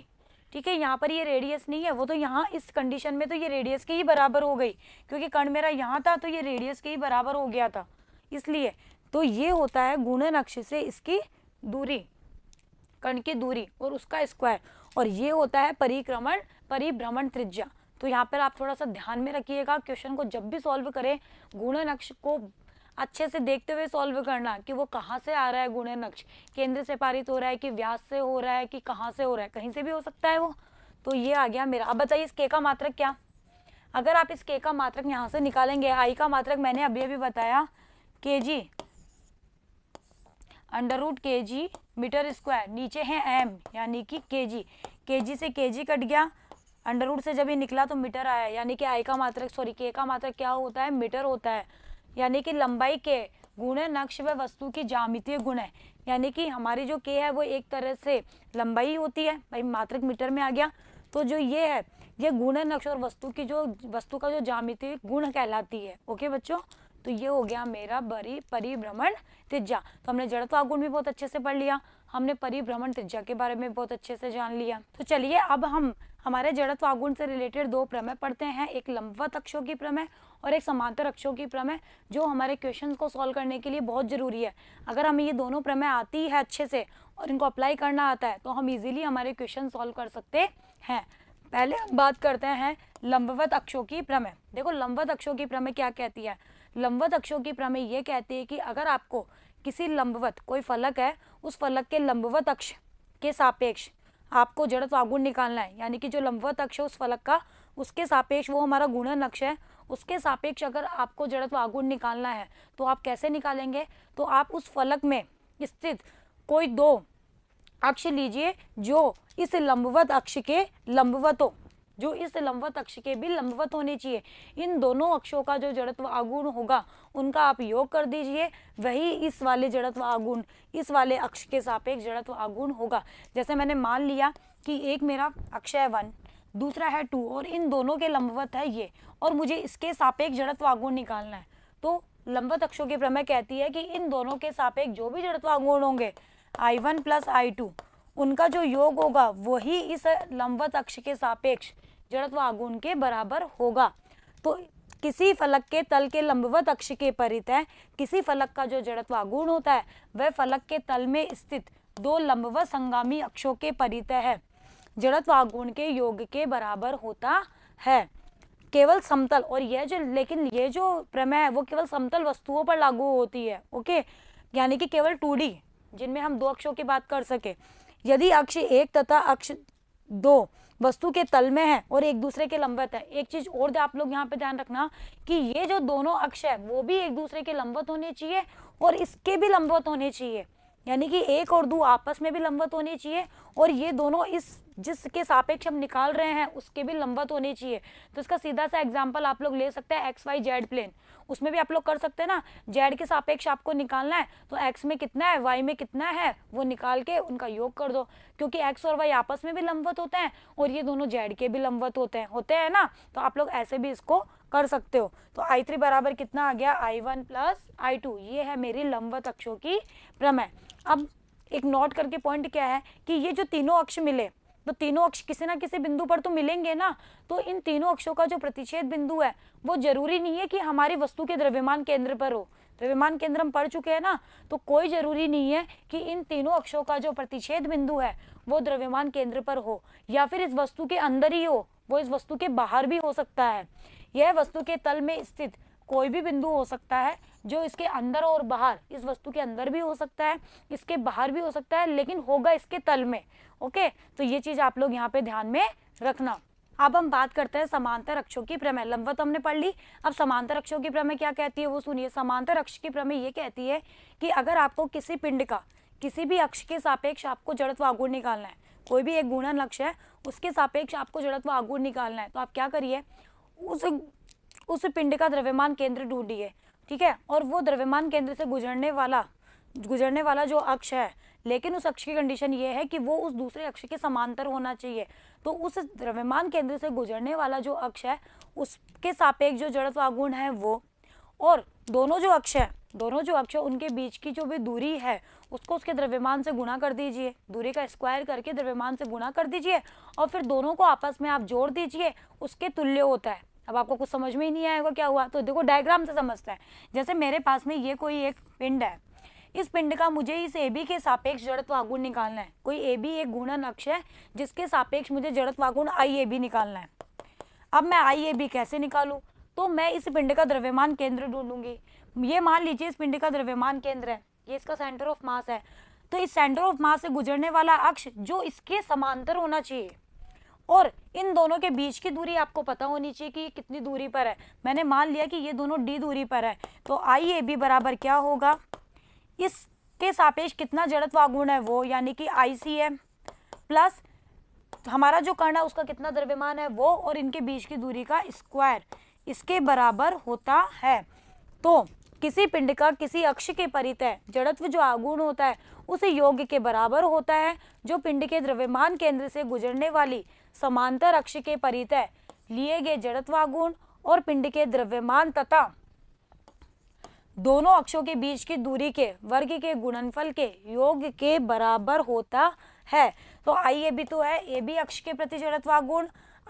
ठीक है यहाँ पर ये रेडियस नहीं है वो तो यहाँ इस कंडीशन में तो ये रेडियस के ही बराबर हो गई क्योंकि कण मेरा यहाँ था तो ये रेडियस के ही बराबर हो गया था इसलिए तो ये होता है गुणन अक्ष से इसकी दूरी कण की दूरी और उसका स्क्वायर और ये होता है परिक्रमण परिभ्रमण त्रिज्या तो यहाँ पर आप थोड़ा सा ध्यान में रखिएगा क्वेश्चन को जब भी सॉल्व करें गुणन अक्ष को अच्छे से देखते हुए सॉल्व करना कि वो कहाँ से आ रहा है गुणे नक्ष केंद्र से पारित हो रहा है कि व्यास से हो रहा है कि कहाँ से हो रहा है कहीं से भी हो सकता है वो तो ये आ गया मेरा अब बताइए इस के का मात्रक क्या अगर आप इस के का मात्रक यहाँ से निकालेंगे आई का मात्रक मैंने अभी अभी बताया के जी अंडर रूट के जी मीटर स्क्वायर नीचे है एम यानी कि के जी के जी से के जी कट गया अंडर रूट से जब ये निकला तो मीटर आया यानी कि आई का मात्रक सॉरी के का मात्रक क्या होता है मीटर होता है यानी कि लंबाई के गुण है नक्श व वस्तु की जामितीय गुण है यानी कि हमारी जो के है वो एक तरह से लंबाई होती है भाई मात्रक मीटर में आ गया तो जो ये है ये गुण नक्श और वस्तु की जो वस्तु का जो जामितीय गुण कहलाती है ओके बच्चों तो ये हो गया मेरा बरी परिभ्रमण त्रिज्या तो हमने जड़त्व आगुण भी बहुत अच्छे से पढ़ लिया हमने परिभ्रमण त्रिज्या के बारे में बहुत अच्छे से जान लिया तो चलिए अब हम हमारे जड़त्व आगुण से रिलेटेड दो प्रमेय पढ़ते हैं एक लंबवत अक्षों की प्रमेय और एक समांतर अक्षों की प्रमेय जो हमारे क्वेश्चन को सॉल्व करने के लिए बहुत ज़रूरी है अगर हमें ये दोनों प्रमेय आती है अच्छे से और इनको अप्लाई करना आता है तो हम इजीली हमारे क्वेश्चन सॉल्व कर सकते हैं पहले हम बात करते हैं लंबवत अक्षों की प्रमेय देखो लंबवत अक्षों की प्रमेय क्या कहती है लंबवत अक्षों की प्रमेय ये कहती है कि अगर आपको किसी लंबवत कोई फलक है उस फलक के लंबवत अक्ष के सापेक्ष आपको जड़त्व आगुण निकालना है यानी कि जो लंबवत अक्ष है उस फलक का उसके सापेक्ष वो हमारा गुणन अक्ष है उसके सापेक्ष अगर आपको जड़त्व तो आगुण निकालना है तो आप कैसे निकालेंगे तो आप उस फलक में स्थित कोई दो अक्ष लीजिए जो इस लंबवत अक्ष के लंबवत हो जो इस लंबवत अक्ष के भी लंबवत होने चाहिए इन दोनों अक्षों का जो जड़त्व आगुण होगा उनका आप योग कर दीजिए वही इस वाले जड़त्व आगुण इस वाले अक्ष के सापेक्ष जड़त्व आगुण होगा जैसे मैंने मान लिया कि एक मेरा अक्ष है वन दूसरा है टू और इन दोनों के लंबवत है ये और मुझे इसके सापेक्ष जड़त्व आगुण निकालना है तो लंबवत अक्षों की प्रमेय कहती है कि इन दोनों के सापेक्ष जो भी जड़त्व आगुण होंगे I one plus I two उनका जो योग होगा वही इस लंबवत अक्ष के सापेक्ष जड़त्व आगुण के बराबर होगा तो किसी फलक के तल के लंबवत अक्ष के परितय किसी फलक का जो जड़त्व आगुण होता है वह फलक के तल में स्थित दो लंबवत संगामी अक्षों के परितय है जड़त्व आगुण के योग के बराबर होता है केवल समतल और यह जो लेकिन ये जो प्रमेय है वो केवल समतल वस्तुओं पर लागू होती है ओके यानी कि केवल टू जिनमें हम दो अक्षों की बात कर सके यदि अक्ष एक तथा अक्ष दो वस्तु के तल में है और एक दूसरे के लंबवत है एक चीज और आप लोग यहाँ पे ध्यान रखना कि ये जो दोनों अक्ष है वो भी एक दूसरे के लंबवत होने चाहिए और इसके भी लंबवत होने चाहिए यानी कि एक और दो आपस में भी लंबवत होने चाहिए और ये दोनों इस जिसके सापेक्ष हम निकाल रहे हैं उसके भी लंबवत होने चाहिए तो इसका सीधा सा एग्जाम्पल आप लोग ले सकते हैं एक्स वाई जेड प्लेन उसमें भी आप लोग कर सकते हैं ना जेड के सापेक्ष आपको निकालना है तो एक्स में कितना है वाई में कितना है वो निकाल के उनका योग कर दो क्योंकि एक्स और वाई आपस में भी लंबवत होते हैं और ये दोनों जेड के भी लंबवत होते हैं होते हैं ना तो आप लोग ऐसे भी इसको कर सकते हो तो आई थ्री बराबर कितना आ गया I one plus I two ये है मेरी लंबवत अक्षों की प्रमेय अब एक नोट करके पॉइंट क्या है कि ये जो तीनों अक्ष मिले तो तीनों अक्ष किसी ना किसी बिंदु पर तो मिलेंगे ना तो इन तीनों अक्षों का जो प्रतिच्छेद बिंदु है वो जरूरी नहीं है कि हमारी वस्तु के द्रव्यमान केंद्र पर हो द्रव्यमान केंद्र हम पढ़ चुके हैं ना तो कोई जरूरी नहीं है कि इन तीनों अक्षों का जो प्रतिच्छेद बिंदु है वो द्रव्यमान केंद्र पर हो या फिर इस वस्तु के अंदर ही हो वो इस वस्तु के बाहर भी हो सकता है यह वस्तु के तल में स्थित कोई भी बिंदु हो सकता है जो इसके अंदर और बाहर इस वस्तु के अंदर भी हो सकता है इसके बाहर भी हो सकता है लेकिन होगा इसके तल में ओके तो ये चीज़ आप लोग यहाँ पे ध्यान में रखना अब हम बात करते हैं समांतर अक्षों की प्रमेय लंबवत हमने पढ़ ली अब समांतर अक्षों की प्रमेय क्या कहती है वो सुनिए समांतर अक्ष की प्रमेय ये कहती है कि अगर आपको किसी पिंड का किसी भी अक्ष के सापेक्ष आपको जड़त्व आगुण निकालना है कोई भी एक गुणन लक्ष्य है उसके सापेक्ष आपको जड़त्व आगुण निकालना है तो आप क्या करिए उस उस पिंड का द्रव्यमान केंद्र ढूंढिए ठीक है और वो द्रव्यमान केंद्र से गुजरने वाला गुजरने वाला जो अक्ष है लेकिन उस अक्ष की कंडीशन ये है कि वो उस दूसरे अक्ष के समांतर होना चाहिए तो उस द्रव्यमान केंद्र से गुजरने वाला जो अक्ष है उसके सापेक्ष जो जड़त्व आगुण है वो और दोनों जो अक्ष है दोनों जो अक्ष है उनके बीच की जो भी दूरी है उसको उसके द्रव्यमान से गुणा कर दीजिए दूरी का स्क्वायर करके द्रव्यमान से गुणा कर दीजिए और फिर दोनों को आपस में आप जोड़ दीजिए उसके तुल्य होता है अब आपको कुछ समझ में ही नहीं आएगा क्या हुआ तो देखो डायग्राम से समझता है जैसे मेरे पास में ये कोई एक पिंड है इस पिंड का मुझे इस ए बी के सापेक्ष जड़त्व आगुण निकालना है कोई ए बी एक गुणन अक्ष है जिसके सापेक्ष मुझे जड़त्व आगुण आई ए बी निकालना है अब मैं आई ए बी कैसे निकालूँ तो मैं इस पिंड का द्रव्यमान केंद्र ढूंढूंगी ये मान लीजिए इस पिंड का द्रव्यमान केंद्र है ये इसका सेंटर ऑफ मास है तो इस सेंटर ऑफ मास से गुजरने वाला अक्ष जो इसके समांतर होना चाहिए और इन दोनों के बीच की दूरी आपको पता होनी चाहिए कि ये कितनी दूरी पर है मैंने मान लिया कि ये दोनों डी दूरी पर है तो आई ए बी बराबर क्या होगा इसके सापेक्ष कितना जड़त्व आगुण है वो यानी कि आई सी है प्लस हमारा जो कर्ण है उसका कितना द्रव्यमान है वो और इनके बीच की दूरी का स्क्वायर इसके बराबर होता है तो किसी पिंड का किसी अक्ष के है जड़त्व जो आगुण होता है उस योग के बराबर होता है जो पिंड के द्रव्यमान केंद्र से गुजरने वाली समांतर अक्ष के है लिए गए आगुण और पिंड के द्रव्यमान तथा दोनों अक्षों के बीच की दूरी के वर्ग के गुणनफल के योग के बराबर होता है तो आई ए भी तो है ए बी अक्ष के प्रति जड़त्वागुण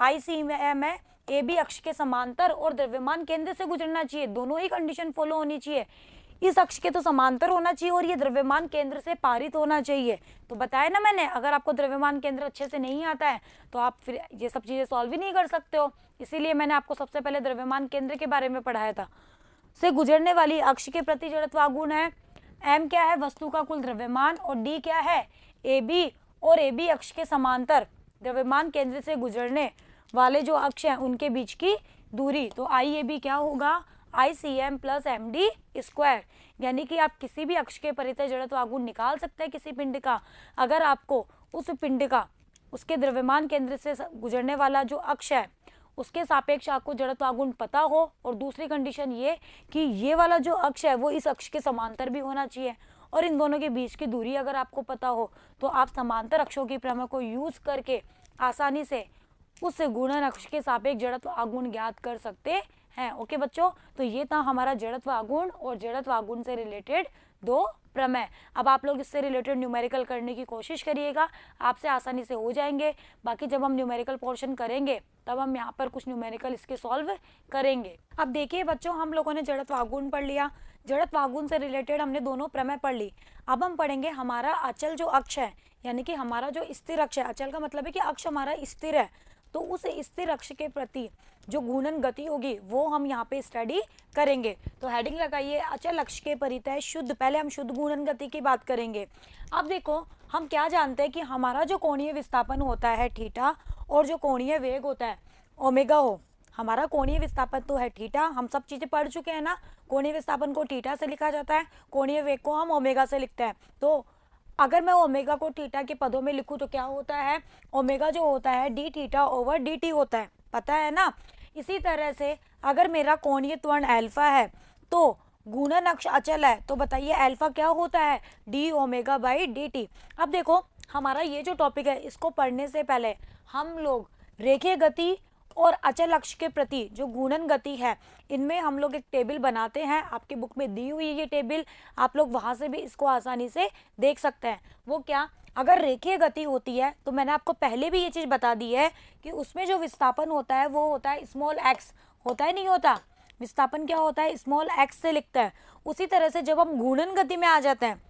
आई सी एम है ए बी अक्ष के समांतर और द्रव्यमान केंद्र से गुजरना चाहिए दोनों ही कंडीशन फॉलो होनी चाहिए इस अक्ष के तो समांतर होना चाहिए और ये द्रव्यमान केंद्र से पारित होना चाहिए तो बताया ना मैंने अगर आपको द्रव्यमान केंद्र अच्छे से नहीं आता है तो आप फिर ये सब चीज़ें सॉल्व ही नहीं कर सकते हो इसीलिए मैंने आपको सबसे पहले द्रव्यमान केंद्र के बारे में पढ़ाया था से गुजरने वाली अक्ष के प्रति जड़त्व है एम क्या है वस्तु का कुल द्रव्यमान और डी क्या है ए बी और ए बी अक्ष के समांतर द्रव्यमान केंद्र से गुजरने वाले जो अक्ष हैं उनके बीच की दूरी तो आई ए बी क्या होगा I C M plus M D square यानी कि आप किसी भी अक्ष के परितय जड़ तो आगुण निकाल सकते हैं किसी पिंड का अगर आपको उस पिंड का उसके द्रव्यमान केंद्र से गुजरने वाला जो अक्ष है उसके सापेक्ष आपको जड़त्व आगुण पता हो और दूसरी कंडीशन ये कि ये वाला जो अक्ष है वो इस अक्ष के समांतर भी होना चाहिए और इन दोनों के बीच की दूरी अगर आपको पता हो तो आप समांतर अक्षों की प्रमेय को यूज़ करके आसानी से उस गुणन अक्ष के सापेक्ष जड़त्व आगुण ज्ञात कर सकते हैं ओके बच्चों तो ये था हमारा जड़त्व आगुण और जड़त्व आगुण से रिलेटेड दो प्रमेय अब आप लोग इससे रिलेटेड न्यूमेरिकल करने की कोशिश करिएगा आपसे आसानी से हो जाएंगे बाकी जब हम न्यूमेरिकल पोर्शन करेंगे तब हम यहाँ पर कुछ न्यूमेरिकल इसके सॉल्व करेंगे अब देखिए बच्चों हम लोगों ने जड़त्व आगुण पढ़ लिया जड़त्व आगुण से रिलेटेड हमने दोनों प्रमेय पढ़ ली अब हम पढ़ेंगे हमारा अचल जो अक्ष है यानी कि हमारा जो स्थिर अक्ष है अचल का मतलब है कि अक्ष हमारा स्थिर है तो उस स्थिर अक्ष के प्रति जो घूर्णन गति होगी वो हम यहाँ पे स्टडी करेंगे तो हेडिंग लगाइए अचल अक्ष के परितय शुद्ध पहले हम शुद्ध घूर्णन गति की बात करेंगे अब देखो हम क्या जानते हैं कि हमारा जो कोणीय विस्थापन होता है ठीठा और जो कोणीय वेग होता है ओमेगा हो हमारा कोणीय विस्थापन तो है ठीठा हम सब चीज़ें पढ़ चुके हैं ना कोणीय विस्थापन को ठीठा से लिखा जाता है कोणीय वेग को हम ओमेगा से लिखते हैं तो अगर मैं ओमेगा को टीटा के पदों में लिखूँ तो क्या होता है ओमेगा जो होता है D theta over D T होता है पता है ना इसी तरह से अगर मेरा कोणीय त्वरण अल्फा है तो गुणन अक्ष अचल है तो बताइए अल्फा क्या होता है D omega by D T अब देखो हमारा ये जो टॉपिक है इसको पढ़ने से पहले हम लोग रेखे गति और अचल लक्ष्य के प्रति जो गुणन गति है इनमें हम लोग एक टेबल बनाते हैं आपकी बुक में दी हुई है ये टेबल आप लोग वहाँ से भी इसको आसानी से देख सकते हैं वो क्या अगर रेखीय गति होती है तो मैंने आपको पहले भी ये चीज़ बता दी है कि उसमें जो विस्थापन होता है वो होता है स्मॉल एक्स होता है नहीं होता विस्थापन क्या होता है स्मॉल एक्स से लिखता है उसी तरह से जब हम घूर्णन गति में आ जाते हैं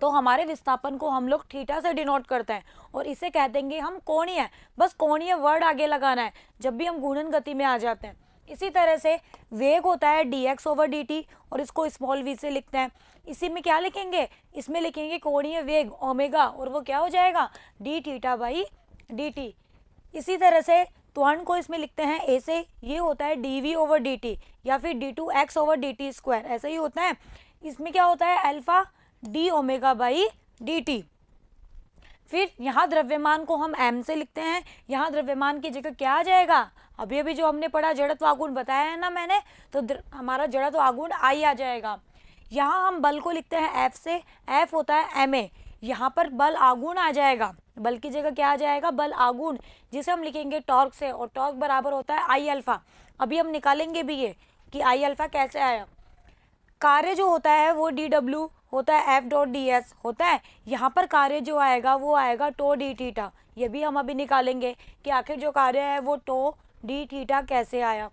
तो हमारे विस्थापन को हम लोग थीटा से डिनोट करते हैं और इसे कह देंगे हम कोणीय बस कोणीय वर्ड आगे लगाना है जब भी हम घूर्णन गति में आ जाते हैं इसी तरह से वेग होता है D X over D T और इसको स्मॉल वी से लिखते हैं इसी में क्या लिखेंगे इसमें लिखेंगे कोणीय वेग ओमेगा और वो क्या हो जाएगा D theta by D T इसी तरह से त्वरण को इसमें लिखते हैं ऐसे ये होता है D V over D T या फिर D two X over D T square ऐसा ही होता है इसमें क्या होता है alpha D omega by D T फिर यहाँ द्रव्यमान को हम एम से लिखते हैं यहाँ द्रव्यमान की जगह क्या आ जाएगा अभी अभी जो हमने पढ़ा जड़त्व तो आगुण बताया है ना मैंने तो हमारा जड़त्व तो आगुण आई आ जाएगा यहाँ हम बल को लिखते हैं एफ से एफ होता है एम ए यहाँ पर बल आगुण आ जाएगा बल की जगह क्या आ जाएगा बल आगुण जिसे हम लिखेंगे टॉर्क से और टॉर्क बराबर होता है आई अल्फ़ा अभी हम निकालेंगे भी ये कि आई अल्फ़ा कैसे आया कार्य जो होता है वो डी डब्ल्यू होता है एफ डॉट डी एस होता है यहाँ पर कार्य जो आएगा वो आएगा टो डी थीटा ये भी हम अभी निकालेंगे कि आखिर जो कार्य है वो टो डी थीटा कैसे आया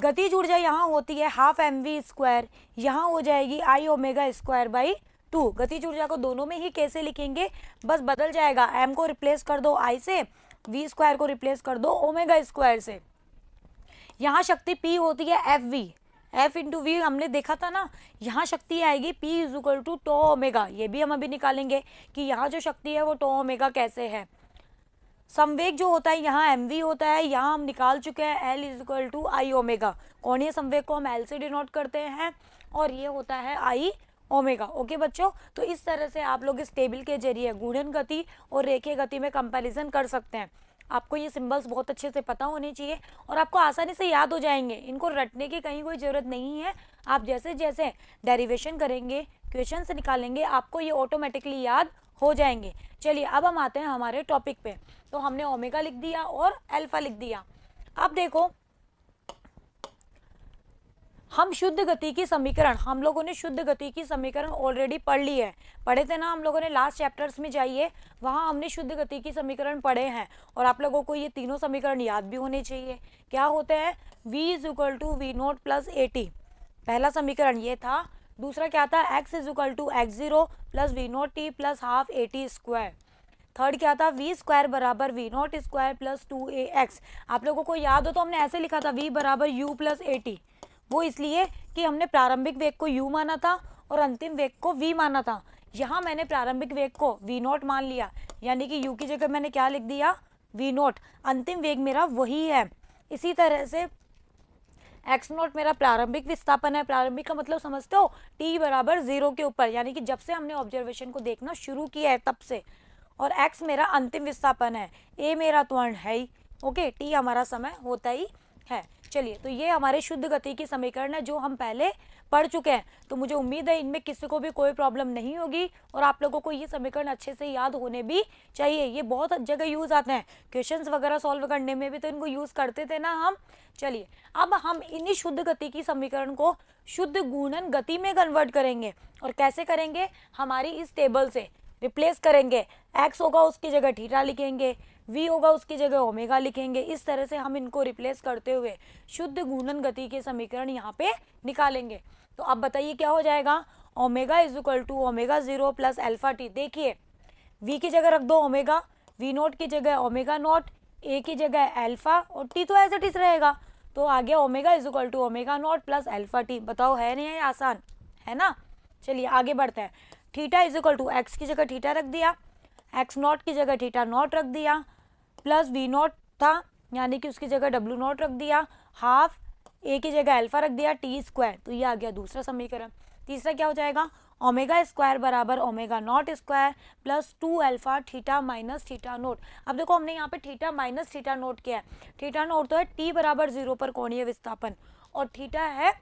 गतिज ऊर्जा यहाँ होती है हाफ एम वी स्क्वायर यहाँ हो जाएगी I omega square by two गतिज ऊर्जा को दोनों में ही कैसे लिखेंगे बस बदल जाएगा एम को रिप्लेस कर दो आई से वी स्क्वायर को रिप्लेस कर दो ओमेगा स्क्वायर से यहाँ शक्ति पी होती है F V F into V हमने देखा था ना यहाँ शक्ति आएगी P is equal to tau omega ये भी हम अभी निकालेंगे कि यहाँ जो शक्ति है वो टो ओमेगा कैसे है संवेग जो होता है यहाँ एम वी होता है यहाँ हम निकाल चुके हैं L is equal to I omega ये संवेग को हम एल से डिनोट करते हैं और ये होता है आई ओमेगा ओके बच्चों तो इस तरह से आप लोग इस टेबल के जरिए गुणन गति और रेखीय गति में कंपैरिजन कर सकते हैं आपको ये सिम्बल्स बहुत अच्छे से पता होने चाहिए और आपको आसानी से याद हो जाएंगे इनको रटने की कहीं कोई ज़रूरत नहीं है आप जैसे जैसे डेरिवेशन करेंगे क्वेश्चन से निकालेंगे आपको ये ऑटोमेटिकली याद हो जाएंगे चलिए अब हम आते हैं हमारे टॉपिक पे तो हमने ओमेगा लिख दिया और अल्फ़ा लिख दिया अब देखो हम शुद्ध गति की समीकरण हम लोगों ने शुद्ध गति की समीकरण ऑलरेडी पढ़ ली है पढ़े थे ना हम लोगों ने लास्ट चैप्टर्स में जाइए वहाँ हमने शुद्ध गति की समीकरण पढ़े हैं और आप लोगों को ये तीनों समीकरण याद भी होने चाहिए क्या होते हैं v is equal to V naught plus T पहला समीकरण ये था दूसरा क्या था X is equal to X zero plus V naught T plus half A T square third क्या था वी स्क्वायर बराबर V naught square plus two A X आप लोगों को याद हो तो हमने ऐसे लिखा था वी बराबर यू प्लस ए टी वो इसलिए कि हमने प्रारंभिक वेग को यू माना था और अंतिम वेग को वी माना था यहाँ मैंने प्रारंभिक वेग को वी नोट मान लिया यानी कि यू की जगह मैंने क्या लिख दिया वी नोट अंतिम वेग मेरा वही है इसी तरह से एक्स नोट मेरा प्रारंभिक विस्थापन है प्रारंभिक का मतलब समझते हो टी बराबर जीरो के ऊपर यानी कि जब से हमने ऑब्जर्वेशन को देखना शुरू किया है तब से और एक्स मेरा अंतिम विस्थापन है ए मेरा त्वरण है ही ओके टी हमारा समय होता ही है चलिए तो ये हमारे शुद्ध गति की समीकरण है जो हम पहले पढ़ चुके हैं तो मुझे उम्मीद है इनमें किसी को भी कोई प्रॉब्लम नहीं होगी और आप लोगों को ये समीकरण अच्छे से याद होने भी चाहिए ये बहुत जगह यूज़ आते हैं क्वेश्चन वगैरह सॉल्व करने में भी तो इनको यूज़ करते थे ना हम चलिए अब हम इन्हीं शुद्ध गति की समीकरण को शुद्ध गुणन गति में कन्वर्ट करेंगे और कैसे करेंगे हमारी इस टेबल से रिप्लेस करेंगे एक्स होगा उसकी जगह ठीठा लिखेंगे वी होगा उसकी जगह ओमेगा लिखेंगे इस तरह से हम इनको रिप्लेस करते हुए शुद्ध घूर्णन गति के समीकरण यहाँ पे निकालेंगे तो आप बताइए क्या हो जाएगा omega is equal to omega zero plus alpha T देखिए वी की जगह रख दो ओमेगा वी नोट की जगह ओमेगा नोट ए की जगह एल्फा और टी तो एज इट इज रहेगा तो आ गया omega is equal to omega naught plus alpha T बताओ है नहीं है आसान है ना चलिए आगे बढ़ते हैं theta is equal to X की जगह थीटा रख दिया एक्स नॉट की जगह थीटा नॉट रख दिया प्लस वी नॉट था यानी कि उसकी जगह डब्ल्यू नॉट रख दिया हाफ ए की जगह अल्फा रख दिया टी स्क्वायर तो ये आ गया दूसरा समीकरण तीसरा क्या हो जाएगा ओमेगा स्क्वायर बराबर omega naught square plus two alpha theta minus theta naught अब देखो हमने यहाँ पे थीटा माइनस थीटा नोट किया है थीटा नोट तो है टी बराबर जीरो पर कोणीय विस्थापन और थीटा है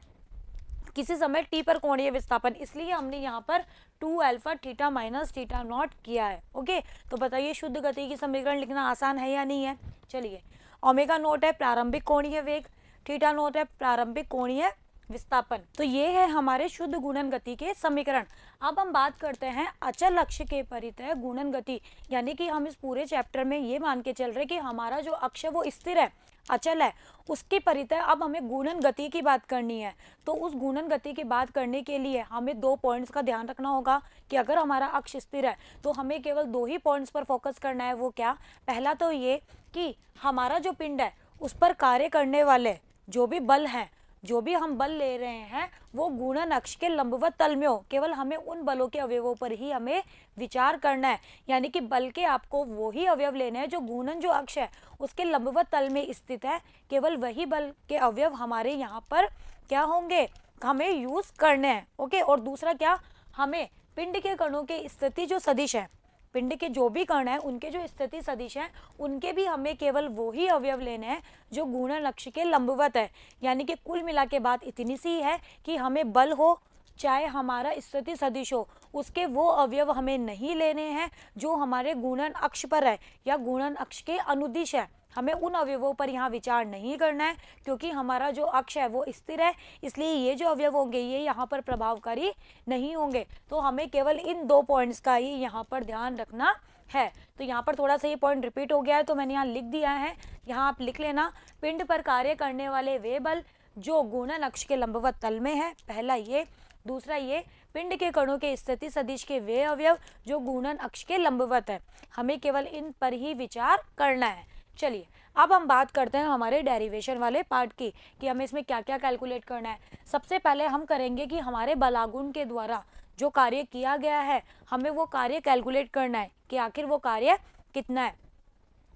किसी समय टी पर कोणीय विस्थापन इसलिए हमने यहाँ पर two alpha theta minus theta naught किया है ओके तो बताइए शुद्ध गति की समीकरण लिखना आसान है या नहीं है चलिए ओमेगा नोट है प्रारंभिक कोणीय वेग टीटा नोट है प्रारंभिक कोणीय विस्थापन तो ये है हमारे शुद्ध गुणन गति के समीकरण अब हम बात करते हैं अचल अक्ष के परितः गुणन गति यानी कि हम इस पूरे चैप्टर में ये मान के चल रहे कि हमारा जो अक्ष है वो स्थिर है अचल हाँ, है उसके परितय अब हमें गुणन गति की बात करनी है तो उस गुणन गति की बात करने के लिए हमें दो पॉइंट्स का ध्यान रखना होगा कि अगर हमारा अक्ष स्थिर है तो हमें केवल दो ही पॉइंट्स पर फोकस करना है वो क्या पहला तो ये कि हमारा जो पिंड है उस पर कार्य करने वाले जो भी बल हैं जो भी हम बल ले रहे हैं वो गुणन अक्ष के लंबवत तल में हो केवल हमें उन बलों के अवयवों पर ही हमें विचार करना है यानी कि बल के आपको वो ही अवयव लेने हैं जो गुणन जो अक्ष है उसके लंबवत तल में स्थित है केवल वही बल के अवयव हमारे यहाँ पर क्या होंगे हमें यूज़ करने हैं ओके और दूसरा क्या हमें पिंड के कणों की स्थिति जो सदिश है पिंड के जो भी कर्ण हैं उनके जो स्थिति सदिश हैं उनके भी हमें केवल वो ही अवयव लेने हैं जो गुण लक्ष्य के लंबवत है यानी कि कुल मिला के बात इतनी सी है कि हमें बल हो चाहे हमारा स्थिति सदिश हो उसके वो अवयव हमें नहीं लेने हैं जो हमारे गुणन अक्ष पर है या गुणन अक्ष के अनुदिश है हमें उन अवयवों पर यहाँ विचार नहीं करना है क्योंकि हमारा जो अक्ष है वो स्थिर है इसलिए ये जो अवयव होंगे ये यहाँ पर प्रभावकारी नहीं होंगे तो हमें केवल इन दो पॉइंट्स का ही यहाँ पर ध्यान रखना है तो यहाँ पर थोड़ा सा ये पॉइंट रिपीट हो गया है तो मैंने यहाँ लिख दिया है यहाँ आप लिख लेना पिंड पर कार्य करने वाले वे बल जो गुणन अक्ष के लंबवत तल में है पहला ये दूसरा ये पिंड के कणों के स्थिति सदिश के वे अवयव जो गुणन अक्ष के लंबवत है हमें केवल इन पर ही विचार करना है चलिए अब हम बात करते हैं हमारे डेरिवेशन वाले पार्ट की कि हमें इसमें क्या क्या कैलकुलेट करना है सबसे पहले हम करेंगे कि हमारे बलागुन के द्वारा जो कार्य किया गया है हमें वो कार्य कैलकुलेट करना है कि आखिर वो कार्य कितना है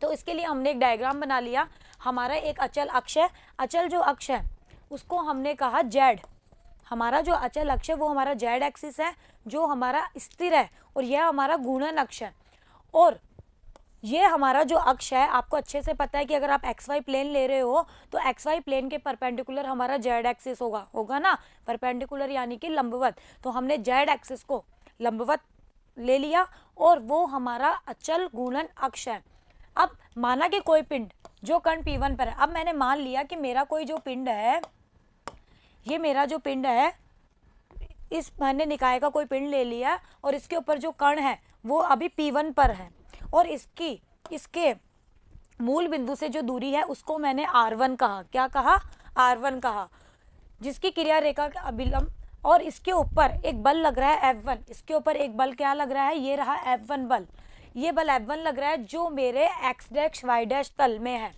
तो इसके लिए हमने एक डायग्राम बना लिया हमारा एक अचल अक्ष है अचल जो अक्ष है उसको हमने कहा जेड हमारा जो अचल अक्ष है वो हमारा जेड एक्सिस है जो हमारा स्थिर है और यह हमारा गुणन अक्ष है और ये हमारा जो अक्ष है आपको अच्छे से पता है कि अगर आप एक्स वाई प्लेन ले रहे हो तो एक्स वाई प्लेन के परपेंडिकुलर हमारा जेड एक्सिस होगा होगा ना परपेंडिकुलर यानी कि लंबवत तो हमने जेड एक्सिस को लंबवत ले लिया और वो हमारा अचल गुणन अक्ष है अब माना कि कोई पिंड जो कण वन पर है अब मैंने मान लिया कि मेरा कोई जो पिंड है ये मेरा जो पिंड है इस मैंने निकाय का कोई पिंड ले लिया और इसके ऊपर जो कण है वो अभी वन पर है और इसकी इसके मूल बिंदु से जो दूरी है उसको मैंने आर वन कहा क्या कहा आर वन कहा जिसकी क्रिया रेखा का अभिलंब और इसके ऊपर एक बल लग रहा है एफ वन इसके ऊपर एक बल क्या लग रहा है ये रहा एफ वन बल ये बल एफ वन लग रहा है जो मेरे एक्स डैश वाई डैश तल में है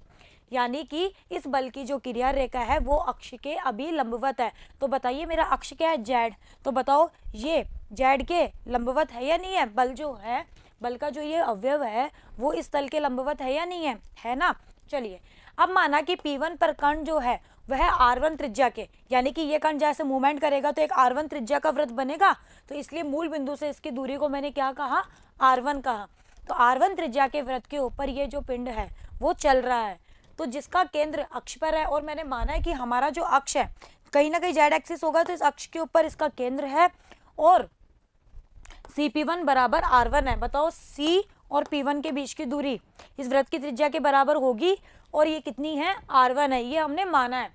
यानी कि इस बल की जो क्रिया रेखा है वो अक्ष के अभी लंबवत है तो बताइए मेरा अक्ष क्या है जेड तो बताओ ये जेड के लंबवत है या नहीं है बल जो है बल का जो ये अवयव है वो इस तल के लंबवत है या नहीं है है ना चलिए अब माना कि P1 पर कण जो है वह R1 त्रिज्या के यानी कि ये कण जैसे मूवमेंट करेगा तो एक R1 त्रिज्या का व्रत बनेगा तो इसलिए मूल बिंदु से इसकी दूरी को मैंने क्या कहा R1 कहा तो R1 त्रिज्या के व्रत के ऊपर ये जो पिंड है वो चल रहा है तो जिसका केंद्र अक्ष पर है और मैंने माना है कि हमारा जो अक्ष है कहीं ना कहीं जेड एक्सिस होगा तो इस अक्ष के ऊपर इसका केंद्र है और सी पी वन बराबर आर वन है बताओ सी और पी वन के बीच की दूरी इस व्रत की त्रिज्या के बराबर होगी और ये कितनी है आर वन है ये हमने माना है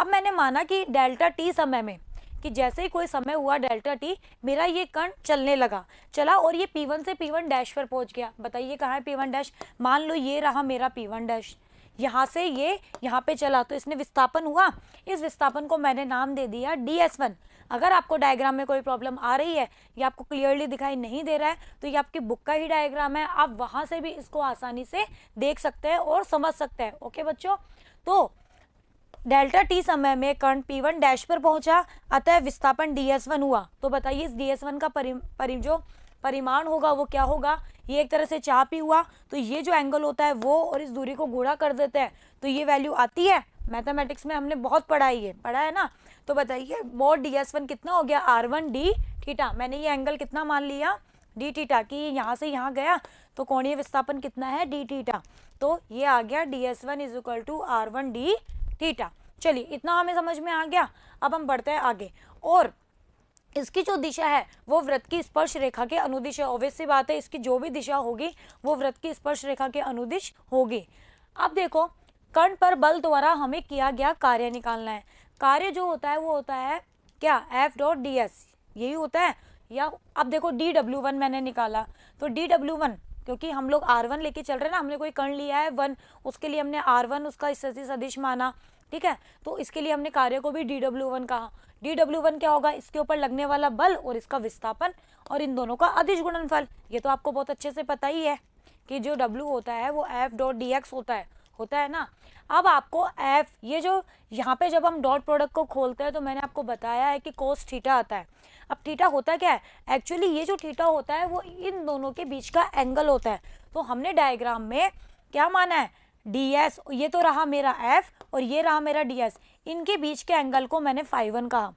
अब मैंने माना कि डेल्टा टी समय में कि जैसे ही कोई समय हुआ डेल्टा टी मेरा ये कण चलने लगा चला और ये वन से वन डैश पर पहुंच गया बताइए कहाँ है वन डैश मान लो ये रहा मेरा वन डैश यहाँ से ये यहाँ पे चला तो इसने विस्थापन हुआ इस विस्थापन को मैंने नाम दे दिया डी एस वन अगर आपको डायग्राम में कोई प्रॉब्लम आ रही है या आपको क्लियरली दिखाई नहीं दे रहा है तो ये आपकी बुक का ही डायग्राम है आप वहाँ से भी इसको आसानी से देख सकते हैं और समझ सकते हैं ओके बच्चों तो डेल्टा टी समय में कर्ण पी वन डैश पर पहुंचा अतः विस्थापन डी एस वन हुआ तो बताइए इस डी एस वन का परि परि जो परिमाण होगा वो क्या होगा ये एक तरह से चाप ही हुआ तो ये जो एंगल होता है वो और इस दूरी को गुणा कर देते हैं तो ये वैल्यू आती है मैथमेटिक्स में हमने बहुत पढ़ाई है पढ़ा है ना तो बताइए मोर डी एस वन कितना हो गया आर वन डी थीटा मैंने ये एंगल कितना मान लिया डी थीटा कि यहाँ से यहाँ गया तो कोणीय विस्थापन कितना है डी थीटा तो ये आ गया D S one is equal to R one D theta चलिए इतना हमें समझ में आ गया अब हम बढ़ते हैं आगे और इसकी जो दिशा है वो व्रत की स्पर्श रेखा के अनुदिश है ऑब्वियस सी बात है इसकी जो भी दिशा होगी वो व्रत की स्पर्श रेखा के अनुदिश होगी अब देखो कर्ण पर बल द्वारा हमें किया गया कार्य निकालना है कार्य जो होता है वो होता है क्या एफ डॉट डी एस यही होता है या अब देखो डी डब्ल्यू वन मैंने निकाला तो डी डब्ल्यू वन क्योंकि हम लोग आर वन लेके चल रहे हैं ना हमने कोई कर्ण लिया है वन उसके लिए हमने आर वन उसका स्थिति सदिश माना ठीक है तो इसके लिए हमने कार्य को भी डी डब्ल्यू वन कहा डी डब्ल्यू वन क्या होगा इसके ऊपर लगने वाला बल और इसका विस्थापन और इन दोनों का अधिश गुणनफल ये तो आपको बहुत अच्छे से पता ही है कि जो डब्ल्यू होता है वो एफ डॉट डी एक्स होता है होता है ना अब आपको एफ ये जो यहाँ पे जब हम डॉट प्रोडक्ट को खोलते हैं तो मैंने आपको बताया है कि कोस थीटा आता है अब थीटा होता क्या है एक्चुअली ये जो थीटा होता है वो इन दोनों के बीच का एंगल होता है तो हमने डायग्राम में क्या माना है डी एस ये तो रहा मेरा एफ और ये रहा मेरा डी एस इनके बीच के एंगल को मैंने फाइव वन कहा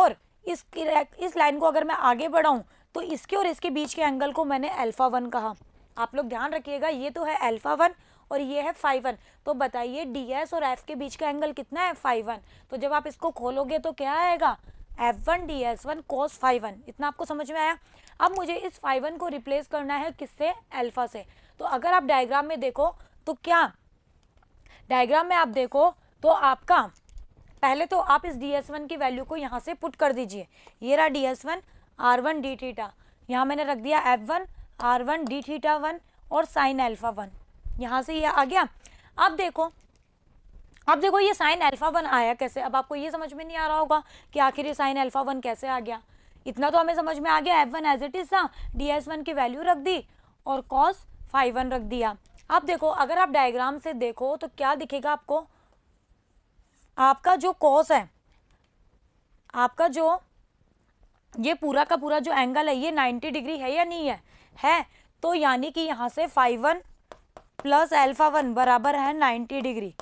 और इस इस लाइन को अगर मैं आगे बढ़ाऊँ तो इसके और इसके बीच के एंगल को मैंने अल्फ़ा वन कहा आप लोग ध्यान रखिएगा ये तो है अल्फ़ा वन और ये है फाइव वन तो बताइए डी एस और एफ के बीच का एंगल कितना है फाइव वन तो जब आप इसको खोलोगे तो क्या आएगा F one D S one cos phi one इतना आपको समझ में आया अब मुझे इस फाइव वन को रिप्लेस करना है किससे एल्फा से तो अगर आप डायग्राम में देखो तो क्या डायग्राम में आप देखो तो आपका पहले तो आप इस डी एस वन की वैल्यू को यहाँ से पुट कर दीजिए ये रहा D S one R one D theta यहाँ मैंने रख दिया F one R one D theta one और साइन एल्फा वन यहाँ से ये आ गया अब देखो अब देखो ये साइन अल्फ़ा वन आया कैसे अब आपको ये समझ में नहीं आ रहा होगा कि आखिर ये साइन अल्फ़ा वन कैसे आ गया इतना तो हमें समझ में आ गया F one as it is था डी एस वन की वैल्यू रख दी और कॉस फाइव वन रख दिया अब देखो अगर आप डायग्राम से देखो तो क्या दिखेगा आपको आपका जो कॉस है आपका जो ये पूरा का पूरा जो एंगल है ये नाइन्टी डिग्री है या नहीं है है तो यानी कि यहाँ से phi one plus alpha one बराबर है नाइन्टी डिग्री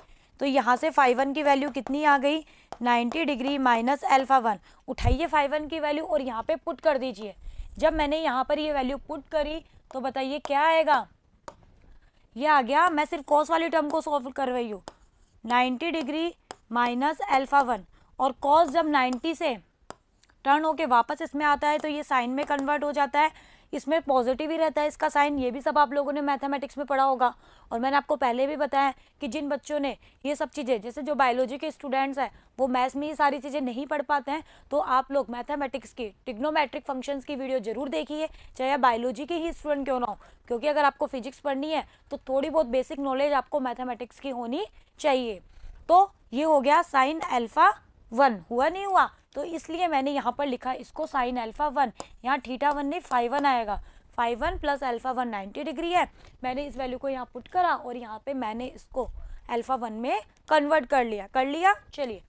तो यहाँ से फाइव वन की वैल्यू कितनी आ गई ninety degree minus alpha one उठाइए फाइव वन की वैल्यू और यहाँ पे पुट कर दीजिए जब मैंने यहाँ पर ये वैल्यू पुट करी तो बताइए क्या आएगा ये आ गया मैं सिर्फ कॉस वाली टर्म को सॉल्व कर रही हूँ ninety degree minus alpha one और कॉस जब नाइन्टी से टर्न होके वापस इसमें आता है तो ये साइन में कन्वर्ट हो जाता है इसमें पॉजिटिव ही रहता है इसका साइन ये भी सब आप लोगों ने मैथमेटिक्स में पढ़ा होगा और मैंने आपको पहले भी बताया कि जिन बच्चों ने ये सब चीज़ें जैसे जो बायोलॉजी के स्टूडेंट्स हैं वो मैथ्स में ये सारी चीज़ें नहीं पढ़ पाते हैं तो आप लोग मैथमेटिक्स की टिग्नोमेट्रिक फंक्शंस की वीडियो जरूर देखिए चाहे आप बायोलॉजी के ही स्टूडेंट क्यों ना हो क्योंकि अगर आपको फिजिक्स पढ़नी है तो थोड़ी बहुत बेसिक नॉलेज आपको मैथेमेटिक्स की होनी चाहिए तो ये हो गया साइन एल्फ़ा वन हुआ नहीं हुआ तो इसलिए मैंने यहाँ पर लिखा इसको साइन अल्फ़ा वन यहाँ ठीठा वन नहीं फाइव वन आएगा phi one plus alpha one ninety degree है मैंने इस वैल्यू को यहाँ पुट करा और यहाँ पे मैंने इसको अल्फ़ा वन में कन्वर्ट कर लिया कर लिया चलिए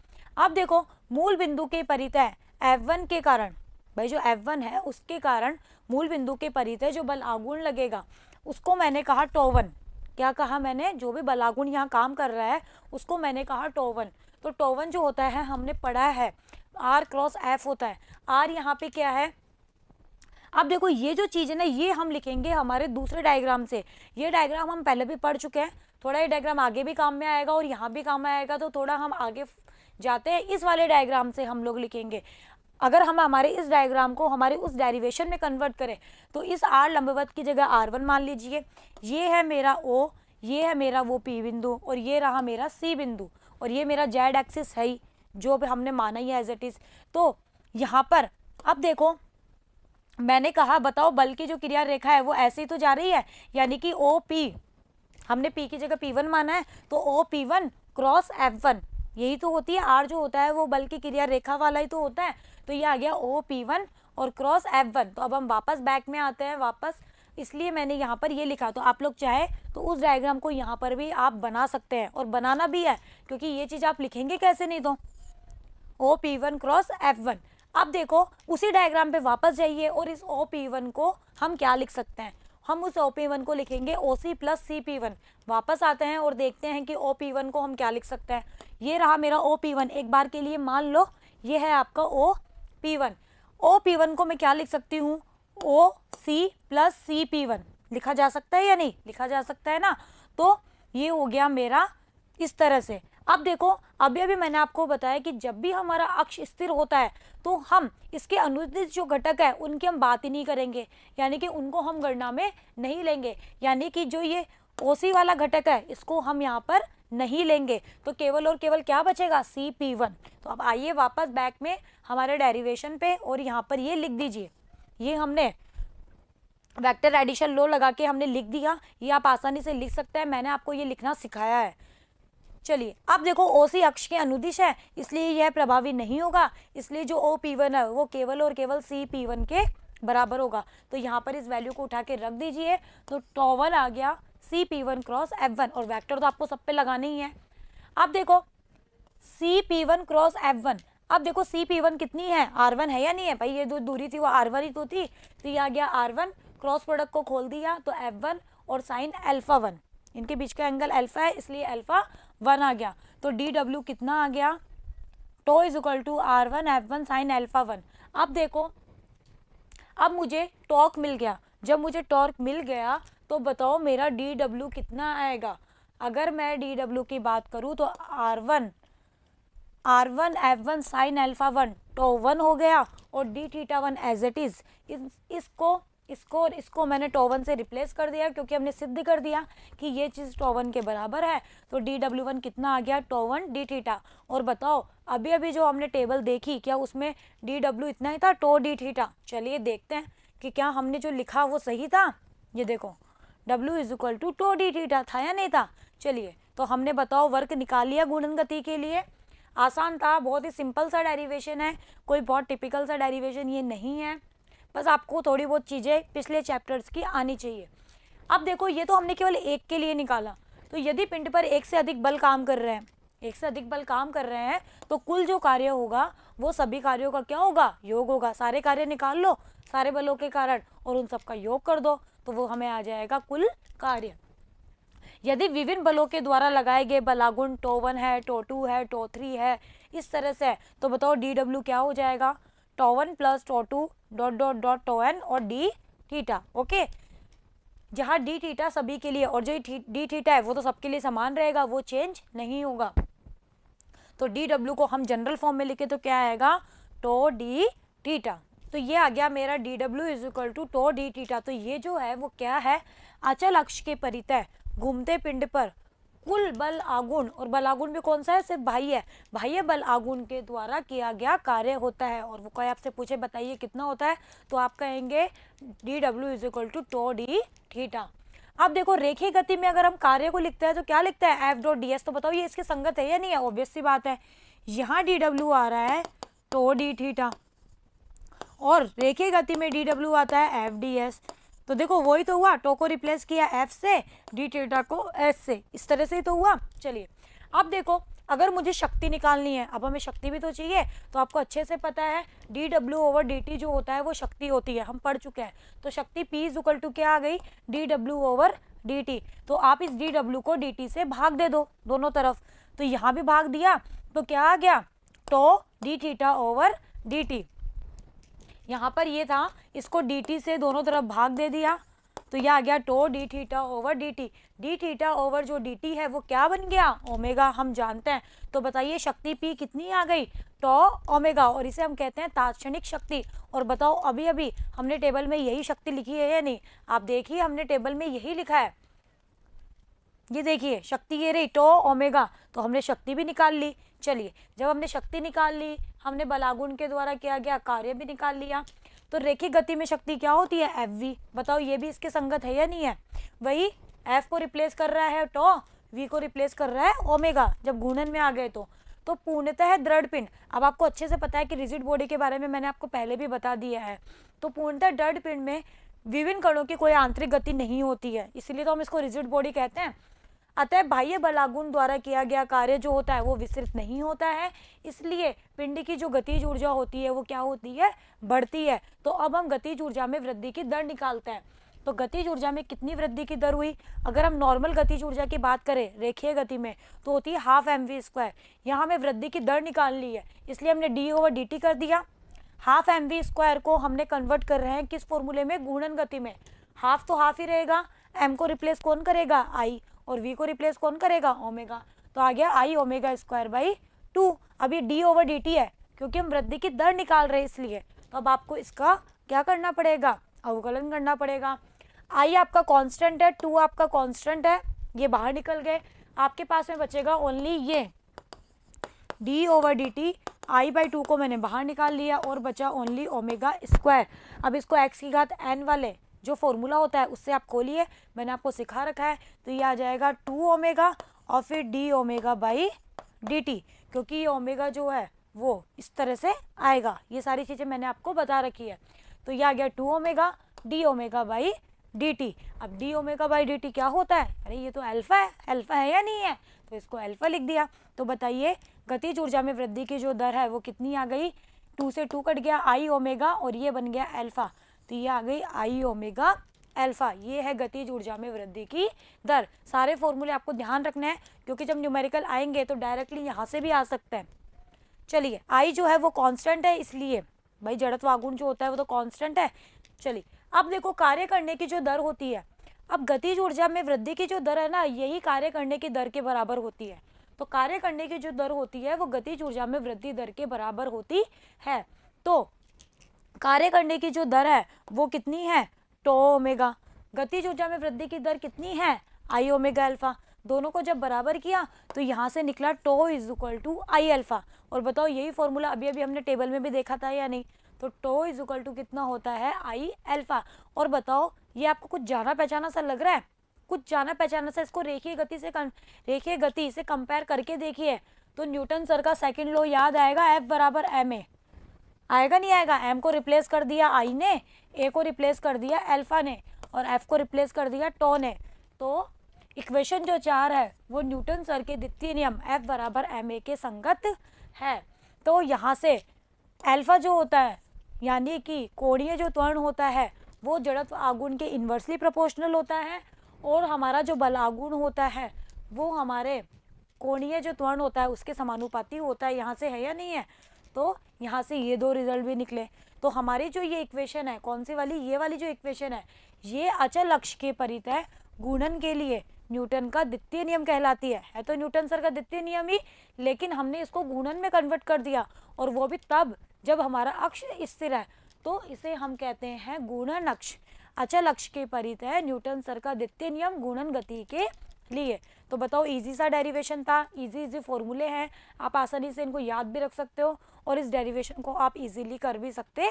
अब देखो मूल बिंदु के परितय एफ वन के कारण भाई जो एफ वन है उसके कारण मूल बिंदु के परितय जो बल आगुण लगेगा उसको मैंने कहा टोवन क्या कहा मैंने जो भी बलागुण यहाँ काम कर रहा है उसको मैंने कहा टोवन तो टोवन जो होता है हमने पढ़ा है आर क्रॉस एफ होता है आर यहाँ पे क्या है अब देखो ये जो चीज़ है ना ये हम लिखेंगे हमारे दूसरे डायग्राम से ये डायग्राम हम पहले भी पढ़ चुके हैं थोड़ा ये डायग्राम आगे भी काम में आएगा और यहाँ भी काम में आएगा तो थोड़ा हम आगे जाते हैं इस वाले डायग्राम से हम लोग लिखेंगे अगर हम हमारे इस डायग्राम को हमारे उस डेरिवेशन में कन्वर्ट करें तो इस आर लंबवत की जगह आर वन मान लीजिए ये है मेरा ओ ये है मेरा वो पी बिंदु और ये रहा मेरा सी बिंदु और ये मेरा जेड एक्सिस है ही जो भी हमने माना ही है एज इट इज़ तो यहाँ पर अब देखो मैंने कहा बताओ बल की जो क्रिया रेखा है वो ऐसे ही तो जा रही है यानी कि ओ पी हमने पी की जगह पी वन माना है तो O P one cross F one यही तो होती है आर जो होता है वो बल की क्रिया रेखा वाला ही तो होता है तो ये आ गया ओ पी वन और क्रॉस एफ वन तो अब हम वापस बैक में आते हैं वापस इसलिए मैंने यहाँ पर ये लिखा तो आप लोग चाहे तो उस डायग्राम को यहाँ पर भी आप बना सकते हैं और बनाना भी है क्योंकि ये चीज़ आप लिखेंगे कैसे नहीं तो O P one cross F one अब देखो उसी डायग्राम पे वापस जाइए और इस ओ पी वन को हम क्या लिख सकते हैं हम उस ओ पी वन को लिखेंगे O C plus C P one वापस आते हैं और देखते हैं कि ओ पी वन को हम क्या लिख सकते हैं ये रहा मेरा ओ पी वन एक बार के लिए मान लो ये है आपका O P one O P one को मैं क्या लिख सकती हूँ O C plus C P one लिखा जा सकता है या नहीं लिखा जा सकता है ना तो ये हो गया मेरा इस तरह से अब देखो अभी अभी मैंने आपको बताया कि जब भी हमारा अक्ष स्थिर होता है तो हम इसके अनुदित जो घटक है उनकी हम बात ही नहीं करेंगे यानी कि उनको हम गणना में नहीं लेंगे यानी कि जो ये ओसी वाला घटक है इसको हम यहाँ पर नहीं लेंगे तो केवल और केवल क्या बचेगा सी पी वन तो अब आइए वापस बैक में हमारे डेरिवेशन पे और यहाँ पर ये लिख दीजिए ये हमने वेक्टर एडिशन लो लगा के हमने लिख दिया ये आप आसानी से लिख सकते हैं मैंने आपको ये लिखना सिखाया है चलिए अब देखो ओ सी अक्ष के अनुदिश है इसलिए यह प्रभावी नहीं होगा इसलिए जो ओ पी वन है वो केवल और केवल सी पी वन के बराबर होगा तो यहाँ पर इस वैल्यू को उठा के रख दीजिए तो टॉवन आ गया C P one cross F one और वैक्टर तो आपको सब पे लगाना ही है अब देखो C P one cross F one अब देखो सी पी वन कितनी है आर वन है या नहीं है भाई ये जो दूरी थी वो आर वन ही तो थी तो ये आ गया आर वन क्रॉस प्रोडक्ट को खोल दिया तो एफ वन और साइन एल्फा वन इनके बीच का एंगल अल्फा है इसलिए अल्फा वन आ गया तो डी डब्ल्यू कितना आ गया tau is equal to R one F one sine alpha one अब देखो अब मुझे टॉर्क मिल गया जब मुझे टॉर्क मिल गया तो बताओ मेरा डी डब्ल्यू कितना आएगा अगर मैं डी डब्ल्यू की बात करूँ तो R one R one F one sine alpha one tau one हो गया और d theta one as it is इसको इसको और इसको मैंने टोवन से रिप्लेस कर दिया क्योंकि हमने सिद्ध कर दिया कि ये चीज़ टोवन के बराबर है तो डी डब्ल्यू वन कितना आ गया टोवन डी थीटा और बताओ अभी अभी जो हमने टेबल देखी क्या उसमें डी डब्ल्यू इतना ही था टो डी थीटा चलिए देखते हैं कि क्या हमने जो लिखा वो सही था ये देखो W is equal to tau d theta था या नहीं था चलिए तो हमने बताओ वर्क निकाल लिया गुणन गति के लिए आसान था बहुत ही सिंपल सा डेरिवेशन है कोई बहुत टिपिकल सा डेरिवेशन ये नहीं है बस आपको थोड़ी बहुत चीज़ें पिछले चैप्टर्स की आनी चाहिए अब देखो ये तो हमने केवल एक के लिए निकाला तो यदि पिंड पर एक से अधिक बल काम कर रहे हैं एक से अधिक बल काम कर रहे हैं तो कुल जो कार्य होगा वो सभी कार्यों का क्या होगा योग होगा सारे कार्य निकाल लो सारे बलों के कारण और उन सबका योग कर दो तो वो हमें आ जाएगा कुल कार्य यदि विभिन्न बलों के द्वारा लगाए गए बलागुण टो वन है टो टू है टो थ्री है इस तरह से तो बताओ डी डब्ल्यू क्या हो जाएगा tau one plus tau two dot dot dot tau N और डी थीटा ओके जहाँ डी थीटा सभी के लिए और जो डी थीटा है वो तो सबके लिए समान रहेगा वो चेंज नहीं होगा तो डी डब्ल्यू को हम जनरल फॉर्म में लिखे तो क्या आएगा टो डी टीटा तो ये आ गया मेरा d W is equal to tau d theta तो ये जो है वो क्या है अचल अक्ष के परितय घूमते पिंड पर कुल बल आगुण और बलागुण भी कौन सा है सिर्फ भाई है बल आगुण के द्वारा किया गया कार्य होता है और वो कोई आपसे पूछे बताइए कितना होता है तो आप कहेंगे d W is equal to tau d theta अब देखो रेखी गति में अगर हम कार्य को लिखते हैं तो क्या लिखता है एफ डॉट डी एस तो बताओ ये इसके संगत है या नहीं है ऑब्वियस सी बात है यहाँ डी डब्ल्यू आ रहा है टो डी थीटा और रेखी गति में डी डब्ल्यू आता है एफ डी एस तो देखो वही तो हुआ टो को रिप्लेस किया एफ से डी टेटा को एस से इस तरह से ही तो हुआ चलिए अब देखो अगर मुझे शक्ति निकालनी है अब हमें शक्ति भी तो चाहिए तो आपको अच्छे से पता है d W over D t जो होता है वो शक्ति होती है हम पढ़ चुके हैं तो शक्ति पी इज टू क्या आ गई d W over D t तो आप इस डी डब्ल्यू को डी टी से भाग दे दो दोनों तरफ तो यहाँ भी भाग दिया तो क्या आ गया tau d theta over D t यहाँ पर ये था इसको डी टी से दोनों तरफ भाग दे दिया तो यह आ गया tau d theta over D t d theta over जो डी टी है वो क्या बन गया ओमेगा हम जानते हैं तो बताइए शक्ति पी कितनी आ गई टो ओमेगा और इसे हम कहते हैं तात्क्षणिक शक्ति और बताओ अभी अभी हमने टेबल में यही शक्ति लिखी है या नहीं आप देखिए हमने टेबल में यही लिखा है ये देखिए शक्ति ये रही टो ओमेगा तो हमने शक्ति भी निकाल ली चलिए जब हमने शक्ति निकाल ली हमने बलागुण के द्वारा किया गया कार्य भी निकाल लिया तो रेखी गति में शक्ति क्या होती है एफ वी बताओ ये भी इसके संगत है या नहीं है वही एफ को रिप्लेस कर रहा है टो तो वी को रिप्लेस कर रहा है ओमेगा जब घूर्णन में आ गए तो तो पूर्णतः दृढ़ पिंड अब आपको अच्छे से पता है कि रिजिड बॉडी के बारे में मैंने आपको पहले भी बता दिया है तो पूर्णतः दृढ़ पिंड में विभिन्न कणों की कोई आंतरिक गति नहीं होती है इसलिए तो हम इसको रिजिड बॉडी कहते हैं अतः बाह्य बलागुण द्वारा किया गया कार्य जो होता है वो विस्तृत नहीं होता है इसलिए पिंड की जो गतिज ऊर्जा होती है वो क्या होती है बढ़ती है तो अब हम गतिज ऊर्जा में वृद्धि की दर निकालते हैं तो गतिज ऊर्जा में कितनी वृद्धि की दर हुई अगर हम नॉर्मल गतिज ऊर्जा की बात करें रेखीय गति में तो होती है हाफ एम वी स्क्वायर यहाँ हमें वृद्धि की दर निकाल ली है इसलिए हमने डी ओवर डी टी कर दिया हाफ एम वी स्क्वायर को हमने कन्वर्ट कर रहे हैं किस फॉर्मूले में गुणन गति में हाफ तो हाफ ही रहेगा एम को रिप्लेस कौन करेगा आई और वी को रिप्लेस कौन करेगा ओमेगा तो आ गया I omega square by two अब ये डी ओवर डी है क्योंकि हम वृद्धि की दर निकाल रहे हैं इसलिए तो अब आपको इसका क्या करना पड़ेगा अवकलन करना पड़ेगा आई आपका कांस्टेंट है टू आपका कांस्टेंट है ये बाहर निकल गए आपके पास में बचेगा ओनली ये d over D t I by two को मैंने बाहर निकाल लिया और बचा ओनली ओमेगा स्क्वायर अब इसको एक्स की घात एन वाले जो फॉर्मूला होता है उससे आप खोलिए मैंने आपको सिखा रखा है तो ये आ जाएगा टू ओमेगा और फिर d omega by D t क्योंकि ये ओमेगा जो है वो इस तरह से आएगा ये सारी चीज़ें मैंने आपको बता रखी है तो ये आ गया two omega d omega by D T अब d omega by D t क्या होता है अरे ये तो अल्फ़ा है अल्फ़ा है या नहीं है तो इसको अल्फ़ा लिख दिया तो बताइए गतिज ऊर्जा में वृद्धि की जो दर है वो कितनी आ गई टू से टू कट गया आई ओमेगा और ये बन गया अल्फ़ा तो ये आ गई आई ओमेगा एल्फा ये है गतिज ऊर्जा में वृद्धि की दर सारे फॉर्मूले आपको ध्यान रखना है क्योंकि जब न्यूमेरिकल आएंगे तो डायरेक्टली यहाँ से भी आ सकते हैं चलिए आई जो है वो कांस्टेंट है इसलिए भाई जड़त वागुण जो होता है वो तो कांस्टेंट है चलिए अब देखो कार्य करने की जो दर होती है अब गतिज ऊर्जा में वृद्धि की जो दर है ना यही कार्य करने की दर के बराबर होती है तो कार्य करने की जो दर होती है वो गतिज ऊर्जा में वृद्धि दर के बराबर होती है तो कार्य करने की जो दर है वो कितनी है टो ओमेगा गतिज ऊर्जा में वृद्धि की दर कितनी है आई ओमेगा अल्फा दोनों को जब बराबर किया तो यहाँ से निकला tau is equal to I alpha और बताओ यही फॉर्मूला अभी अभी हमने टेबल में भी देखा था या नहीं तो टो इज इक्वल टू कितना होता है आई अल्फा और बताओ ये आपको कुछ जाना पहचाना सा लग रहा है कुछ जाना पहचाना सा इसको रेखीय गति से रेखीय गति से कंपेयर करके देखिए तो न्यूटन सर का सेकेंड लॉ याद आएगा एफ बराबर एम ए आएगा नहीं आएगा एम को रिप्लेस कर दिया आई ने ए को रिप्लेस कर दिया एल्फा ने और एफ को रिप्लेस कर दिया टो ने तो इक्वेशन जो चार है वो न्यूटन सर के द्वितीय नियम एफ बराबर एम ए के संगत है तो यहाँ से एल्फा जो होता है यानी कि कोणीय जो त्वरण होता है वो जड़त्व आगुण के इन्वर्सली प्रोपोर्शनल होता है और हमारा जो बलागुण होता है वो हमारे कोणीय जो त्वरण होता है उसके समानुपाती होता है यहाँ से है या नहीं है तो यहाँ से ये दो रिजल्ट भी निकले तो हमारी जो ये इक्वेशन है कौन सी वाली ये वाली जो इक्वेशन है ये अचल अक्ष के परित है गुणन के लिए न्यूटन का द्वितीय नियम कहलाती है है तो न्यूटन सर का द्वितीय नियम ही लेकिन हमने इसको गुणन में कन्वर्ट कर दिया और वो भी तब जब हमारा अक्ष स्थिर है तो इसे हम कहते हैं गुणन अक्ष अचल अक्ष के परित है न्यूटन सर का द्वितीय नियम गुणन गति के लिए तो बताओ इजी सा डेरिवेशन था इजी इजी फॉर्मूले हैं आप आसानी से इनको याद भी रख सकते हो और इस डेरिवेशन को आप इजीली कर भी सकते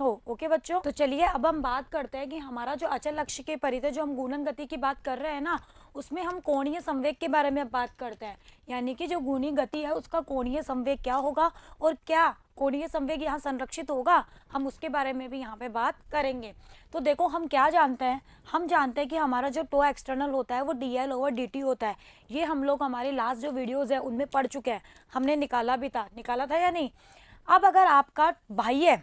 हो ओके बच्चों तो चलिए अब हम बात करते हैं कि हमारा जो अचल लक्ष्य के परिधि जो हम गुणन गति की बात कर रहे हैं ना उसमें हम कोणीय संवेग के बारे में बात करते हैं यानी कि जो गुणी गति है उसका कोणीय संवेग क्या होगा और क्या कोणीय संवेग यहाँ संरक्षित होगा हम उसके बारे में भी यहाँ पे बात करेंगे तो देखो हम क्या जानते हैं हम जानते हैं कि हमारा जो टो एक्सटर्नल होता है वो d L over D T होता है ये हम लोग हमारे लास्ट जो वीडियोज़ है उनमें पढ़ चुके हैं हमने निकाला भी था निकाला था या नहीं अब अगर आपका भाई है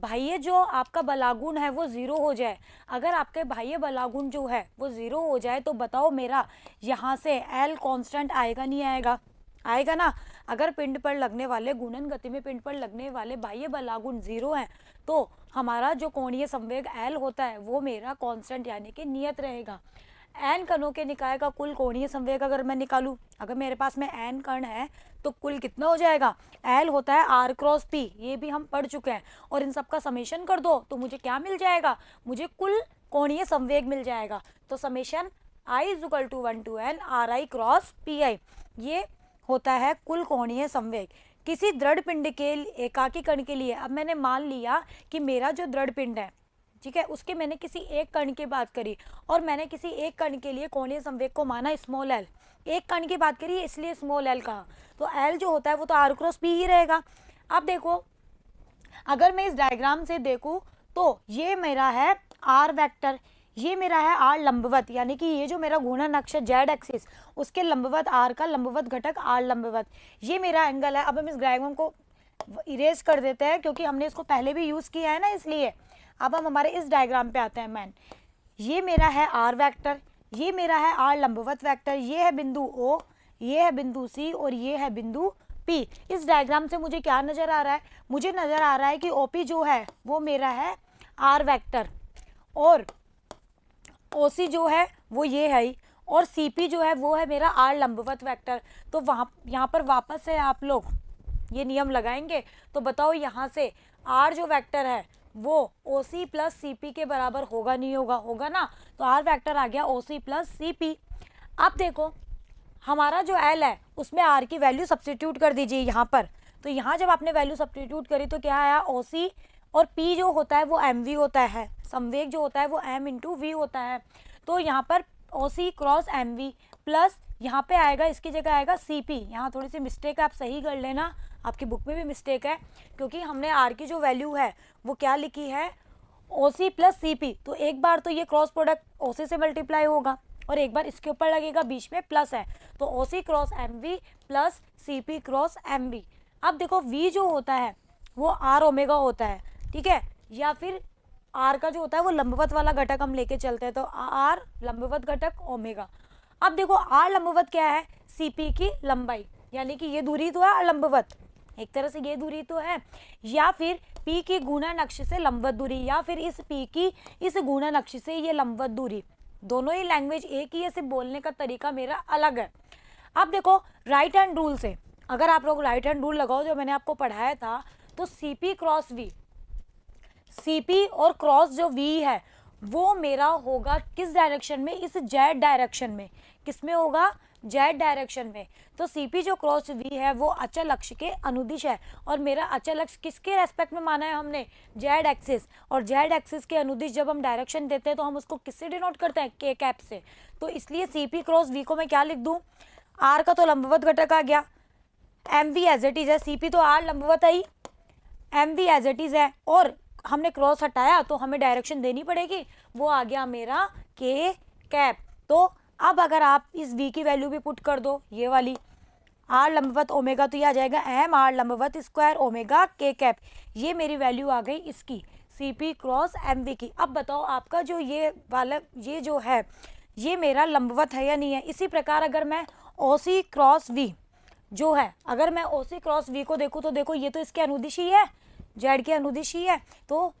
बाह्य जो आपका बलागुण है वो ज़ीरो हो जाए अगर आपके बाह्य बलागुण जो है वो ज़ीरो हो जाए तो बताओ मेरा यहाँ से एल कांस्टेंट आएगा नहीं आएगा आएगा ना अगर पिंड पर लगने वाले गुणन गति में पिंड पर लगने वाले बाह्य बलागुण जीरो हैं तो हमारा जो कोणीय संवेग एल होता है वो मेरा कांस्टेंट यानी कि नियत रहेगा एन कणों के निकाय का कुल कोणीय संवेग अगर मैं निकालूं अगर मेरे पास में एन कण है तो कुल कितना हो जाएगा एल होता है आर क्रॉस पी ये भी हम पढ़ चुके हैं और इन सब का समेशन कर दो तो मुझे क्या मिल जाएगा मुझे कुल कोणीय संवेग मिल जाएगा तो summation I equal to one to N R I cross P I ये होता है कुल कोणीय संवेग किसी दृढ़ पिंड के एकाकी कण के लिए अब मैंने मान लिया कि मेरा जो दृढ़ पिंड है ठीक है उसके मैंने किसी एक कण की बात करी और मैंने किसी एक कण के लिए कोणीय संवेग को माना स्मॉल एल एक कण की बात करिए इसलिए स्मॉल एल कहा तो एल जो होता है वो तो आर क्रॉस बी ही रहेगा अब देखो अगर मैं इस डायग्राम से देखूँ तो ये मेरा है आर वैक्टर ये मेरा है आर लंबवत यानी कि ये जो मेरा घूर्णन अक्ष जेड एक्सिस उसके लंबवत आर का लंबवत घटक आर लंबवत ये मेरा एंगल है अब हम इस डायग्राम को इरेज कर देते हैं क्योंकि हमने इसको पहले भी यूज़ किया है ना इसलिए अब हम हमारे इस डायग्राम पे आते हैं मैन ये मेरा है आर वैक्टर ये मेरा है आर लंबवत वेक्टर ये है बिंदु ओ ये है बिंदु सी और ये है बिंदु पी इस डायग्राम से मुझे क्या नज़र आ रहा है मुझे नज़र आ रहा है कि ओ पी जो है वो मेरा है आर वेक्टर और ओ सी जो है वो ये है ही और सी पी जो है वो है मेरा आर लंबवत वेक्टर तो वहाँ यहाँ पर वापस से आप लोग ये नियम लगाएंगे तो बताओ यहाँ से आर जो वेक्टर है वो ओ सी प्लस सी पी के बराबर होगा नहीं होगा होगा ना तो आर फैक्टर आ गया ओ सी प्लस सी पी अब देखो हमारा जो एल है उसमें आर की वैल्यू सब्सटीट्यूट कर दीजिए यहाँ पर तो यहाँ जब आपने वैल्यू सब्सटीट्यूट करी तो क्या आया ओ सी और पी जो होता है वो एम वी होता है संवेग जो होता है वो एम इंटू वी होता है तो यहाँ पर O C cross M V plus यहाँ पे आएगा इसकी जगह आएगा सी पी यहाँ थोड़ी सी मिस्टेक आप सही कर लेना आपकी बुक में भी मिस्टेक है क्योंकि हमने आर की जो वैल्यू है वो क्या लिखी है ओ सी प्लस सी पी तो एक बार तो ये क्रॉस प्रोडक्ट ओ सी से मल्टीप्लाई होगा और एक बार इसके ऊपर लगेगा बीच में प्लस है तो O C cross M V plus C P cross M V अब देखो वी जो होता है वो आर ओमेगा होता है ठीक है या फिर आर का जो होता है वो लंबवत वाला घटक हम लेके चलते हैं तो आर लंबवत घटक ओमेगा अब देखो आर लंबवत क्या है सी पी की लंबाई यानी कि ये दूरी तो है लंबवत एक तरह से ये दूरी तो है या फिर पी की गुना नक्श से लंबवत दूरी या फिर इस पी की इस गुणा नक्श से ये लंबवत दूरी दोनों ही लैंग्वेज एक ही है सिर्फ बोलने का तरीका मेरा अलग है अब देखो राइट हैंड रूल से अगर आप लोग राइट हैंड रूल लगाओ जो मैंने आपको पढ़ाया था तो C P cross V C P और क्रॉस जो वी है वो मेरा होगा किस डायरेक्शन में इस जेड डायरेक्शन में किस में होगा जेड डायरेक्शन में तो सीपी जो क्रॉस वी है वो अचल अक्ष के अनुदिश है और मेरा अचल अक्ष किसके रेस्पेक्ट में माना है हमने जेड एक्सिस और जेड एक्सिस के अनुदिश जब हम डायरेक्शन देते हैं तो हम उसको किससे डिनोट करते हैं के कैप से तो इसलिए सीपी क्रॉस वी को मैं क्या लिख दूँ आर का तो लंबवत घटक आ गया M V as it is है पी तो आर लंबवत I M V as it is है और हमने क्रॉस हटाया तो हमें डायरेक्शन देनी पड़ेगी वो आ गया मेरा के कैप तो अब अगर आप इस वी की वैल्यू भी पुट कर दो ये वाली आर लंबवत ओमेगा तो ये आ जाएगा एम आर लंबवत स्क्वायर ओमेगा के कैप ये मेरी वैल्यू आ गई इसकी C P cross M V की अब बताओ आपका जो ये वाला ये जो है ये मेरा लंबवत है या नहीं है इसी प्रकार अगर मैं ओ सी क्रॉस वी जो है अगर मैं ओ सी क्रॉस वी को देखूँ तो देखो ये तो इसके अनुदिश ही है जेड के अनुदिश ही है तो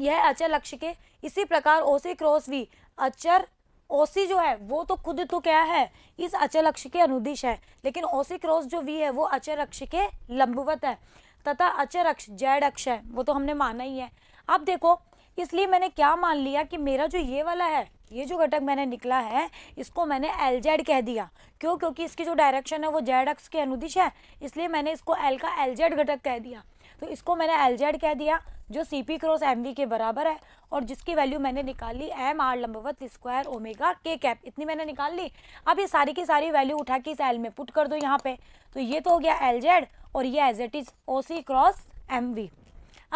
यह अचर लक्ष्य के इसी प्रकार ओ सी क्रॉस वी अचर ओसी जो है वो तो खुद तो क्या है इस अचल अक्ष के अनुदिश है लेकिन ओसी क्रॉस जो वी है वो अचर अक्ष के लंबवत है तथा अचर अक्ष जेड अक्ष है वो तो हमने माना ही है अब देखो इसलिए मैंने क्या मान लिया कि मेरा जो ये वाला है ये जो घटक मैंने निकला है इसको मैंने एल जेड कह दिया क्यों क्योंकि इसकी जो डायरेक्शन है वो जेड अक्ष के अनुदिश है इसलिए मैंने इसको एल का एल जेड घटक कह दिया तो इसको मैंने एल जेड कह दिया जो C P cross M V के बराबर है और जिसकी वैल्यू मैंने निकाली एम आर लंबवत स्क्वायर ओमेगा के कैप इतनी मैंने निकाल ली अब ये सारी की सारी वैल्यू उठा के इस एल में पुट कर दो यहाँ पे तो ये तो हो गया एल जेड और ये as it is O C cross M V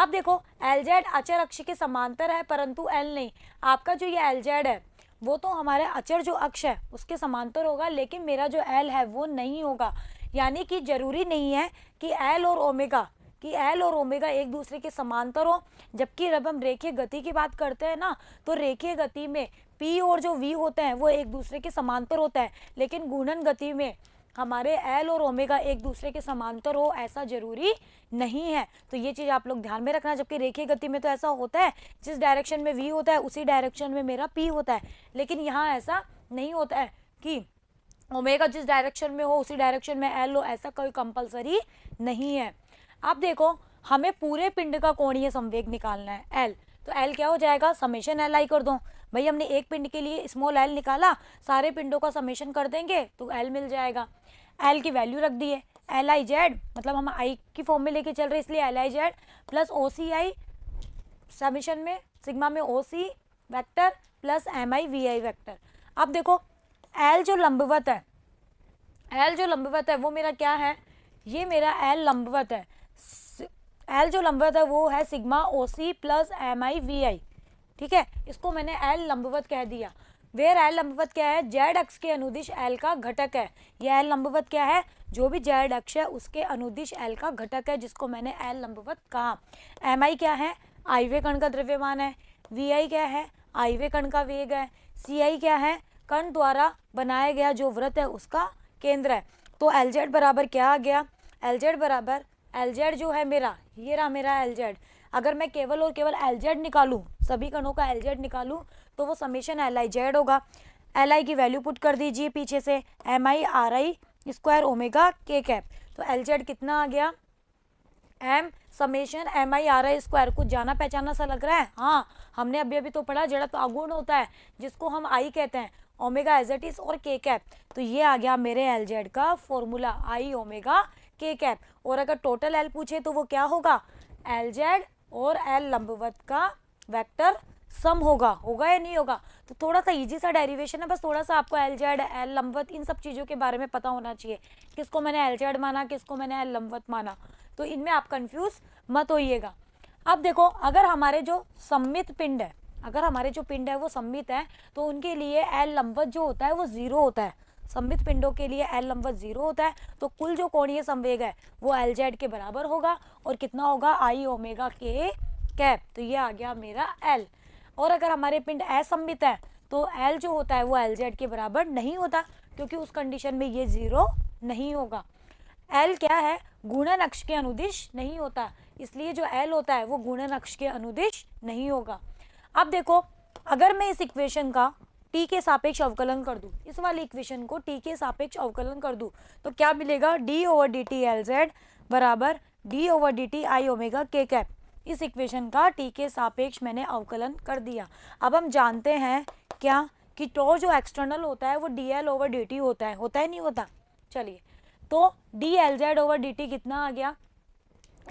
अब देखो एल जेड अचर अक्ष के समांतर है परंतु एल नहीं आपका जो ये एल जेड है वो तो हमारे अचर जो अक्ष है उसके समांतर होगा लेकिन मेरा जो एल है वो नहीं होगा यानी कि जरूरी नहीं है कि एल और ओमेगा कि एल और ओमेगा एक दूसरे के समांतर हो जबकि जब हम रेखीय गति की बात करते हैं ना तो रेखीय गति में पी और जो वी होते हैं वो एक दूसरे के समांतर होता है लेकिन घूर्णन गति में हमारे एल और ओमेगा एक दूसरे के समांतर हो ऐसा जरूरी नहीं है तो ये चीज़ आप लोग ध्यान में रखना जबकि रेखीय गति में तो ऐसा होता है जिस डायरेक्शन में वी होता है उसी डायरेक्शन में मेरा पी होता है लेकिन यहाँ ऐसा नहीं होता है कि ओमेगा जिस डायरेक्शन में हो उसी डायरेक्शन में एल हो ऐसा कोई कंपलसरी नहीं है अब देखो हमें पूरे पिंड का कोणीय संवेग निकालना है एल तो एल क्या हो जाएगा समेशन एल आई कर दो भाई हमने एक पिंड के लिए स्मॉल एल निकाला सारे पिंडों का समेशन कर देंगे तो एल मिल जाएगा एल की वैल्यू रख दी है एल आई जेड मतलब हम आई की फॉर्म में लेके चल रहे इसलिए L I Z plus O C I summation में सिग्मा में O C vector plus M I V I vector अब देखो एल जो लंबवत है एल जो लंबवत है वो मेरा क्या है ये मेरा एल लंबवत है एल जो लंबवत है वो है sigma O C plus M I V I ठीक है इसको मैंने एल लंबवत कह दिया वेयर एल लंबवत क्या है जेड अक्ष के अनुदिश एल का घटक है यह एल लंबवत क्या है जो भी जेड अक्ष है उसके अनुदिश एल का घटक है जिसको मैंने एल लंबवत कहा एम आई क्या है आईवे कण का द्रव्यमान है वी आई क्या है आईवे कण का वेग है सी आई क्या है कण द्वारा बनाया गया जो व्रत है उसका केंद्र है तो एल जेड बराबर क्या आ गया एल जेड बराबर एल जो है मेरा ये रहा मेरा एल अगर मैं केवल और केवल एल जेड निकालूँ सभी कणों का एल जेड निकालूँ तो वो समेशन एल आई जेड होगा एल आई की वैल्यू पुट कर दीजिए पीछे से M I R I square omega के कैप तो एल जेड कितना आ गया M summation M I R I square कुछ जाना पहचाना सा लग रहा है हाँ हमने अभी अभी तो पढ़ा जड़ा तो अगुण होता है जिसको हम आई कहते हैं ओमेगा एजेटिस और के कैप तो ये आ गया मेरे एल जेड का फॉर्मूला आई ओमेगा के कैप और अगर टोटल एल पूछे तो वो क्या होगा एल जेड और एल लंबवत का वेक्टर सम होगा होगा या नहीं होगा तो थोड़ा सा इजी सा डेरिवेशन है बस थोड़ा सा आपको एल जेड एल लंबवत इन सब चीज़ों के बारे में पता होना चाहिए किसको मैंने एल जेड माना किसको मैंने एल लंबवत माना तो इनमें आप कंफ्यूज मत होइएगा अब देखो अगर हमारे जो सम्मित पिंड है अगर हमारे जो पिंड है वो सम्मित है तो उनके लिए एल लंबवत जो होता है वो ज़ीरो होता है संबित पिंडों के लिए एल नंबर जीरो होता है तो कुल जो कोणीय संवेग है वो एल जेड के बराबर होगा और कितना होगा आई ओमेगा के कैप तो ये आ गया मेरा एल और अगर हमारे पिंड असंबित है तो एल जो होता है वो एल जेड के बराबर नहीं होता क्योंकि उस कंडीशन में ये जीरो नहीं होगा एल क्या है गुणन अक्ष के अनुदिश नहीं होता इसलिए जो एल होता है वो गुणन अक्ष के अनुदिश नहीं होगा अब देखो अगर मैं इस इक्वेशन का टी के सापेक्ष अवकलन कर दूँ इस वाले इक्वेशन को टी के सापेक्ष अवकलन कर दूँ तो क्या मिलेगा d over D t L Z बराबर d over D t I omega के कैप इस इक्वेशन का टी के सापेक्ष मैंने अवकलन कर दिया अब हम जानते हैं क्या कि टॉ जो एक्सटर्नल होता है वो d L over D T होता है होता है नहीं होता चलिए तो d L Z over D t कितना आ गया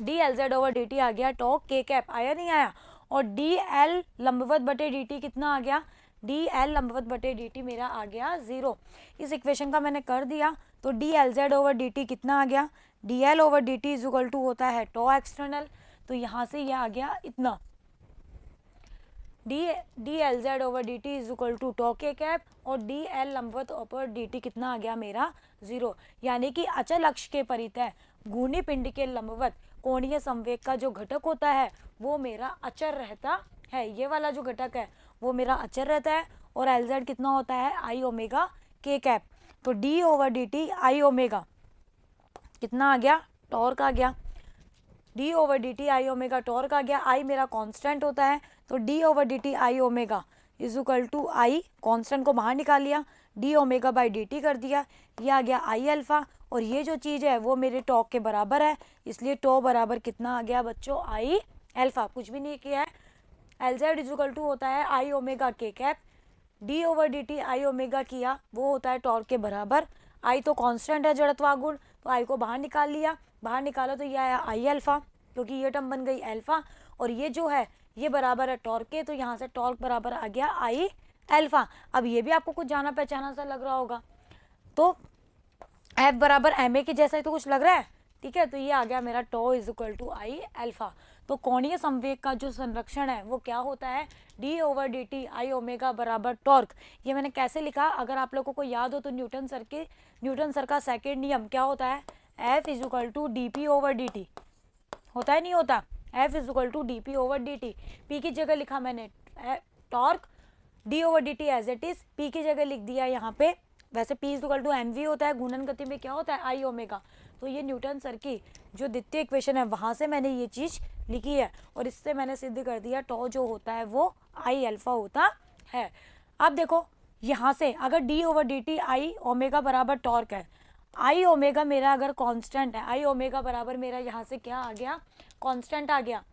d L Z over D t आ गया टॉ के कैप आया नहीं आया और डी एल लंबवत बटे डी टी कितना आ गया डी एल लंबवत बटे डी टी मेरा आ गया ज़ीरो इस इक्वेशन का मैंने कर दिया तो d L Z over D t कितना आ गया d L over D t equal to होता है टो एक्सटर्नल तो यहाँ से ये यह आ गया इतना d d L Z over D t equal to tau के कैप और डी एल लंबवत ओवर डी टी कितना आ गया मेरा जीरो यानी कि अचल अक्ष के परितय घूर्णी पिंड के लंबवत कोणीय संवेग का जो घटक होता है वो मेरा अचर रहता है ये वाला जो घटक है वो मेरा अचर रहता है और एल जेड कितना होता है आई ओमेगा के कैप तो d over D t I omega कितना आ गया टॉर्क आ गया d over D t I omega torque आ गया आई मेरा कांस्टेंट होता है तो d over D t I omega is equal to I constant को बाहर निकाल लिया d omega by D t कर दिया ये आ गया आई अल्फ़ा और ये जो चीज़ है वो मेरे टॉक के बराबर है इसलिए टॉ बराबर कितना आ गया बच्चों आई अल्फ़ा कुछ भी नहीं किया है एल जेड इजिकल टू होता है आई ओमेगा के cap d over D t I omega किया वो होता है टॉर्क के बराबर आई तो कांस्टेंट है जड़त्वा गुण तो आई को बाहर निकाल लिया बाहर निकाला तो यह आया आई एल्फा क्योंकि ये टर्म बन गई एल्फा और ये जो है ये बराबर है टॉर्क के तो यहाँ से टॉर्क बराबर आ गया आई एल्फा अब ये भी आपको कुछ जाना पहचाना सा लग रहा होगा तो एफ बराबर एम ए के जैसा ही तो कुछ लग रहा है ठीक है तो ये आ गया मेरा tau is equal to I alpha तो कोणीय संवेग का जो संरक्षण है वो क्या होता है d over D t I omega बराबर टॉर्क ये मैंने कैसे लिखा अगर आप लोगों को याद हो तो न्यूटन सर के न्यूटन सर का सेकेंड नियम क्या होता है F equal to d P over D T होता है नहीं होता F equal to d P over D t P की जगह लिखा मैंने torque d over D t as it is P की जगह लिख दिया यहाँ पे वैसे P equal to M V होता है घूर्णन गति में क्या होता है आई ओमेगा तो ये न्यूटन सर की जो द्वितीय इक्वेशन है वहाँ से मैंने ये चीज़ लिखी है और इससे मैंने सिद्ध कर दिया टॉ जो होता है वो आई अल्फ़ा होता है अब देखो यहाँ से अगर d over D t I omega बराबर टॉर्क है आई ओमेगा मेरा अगर कांस्टेंट है आई ओमेगा बराबर मेरा यहाँ से क्या आ गया कांस्टेंट आ गया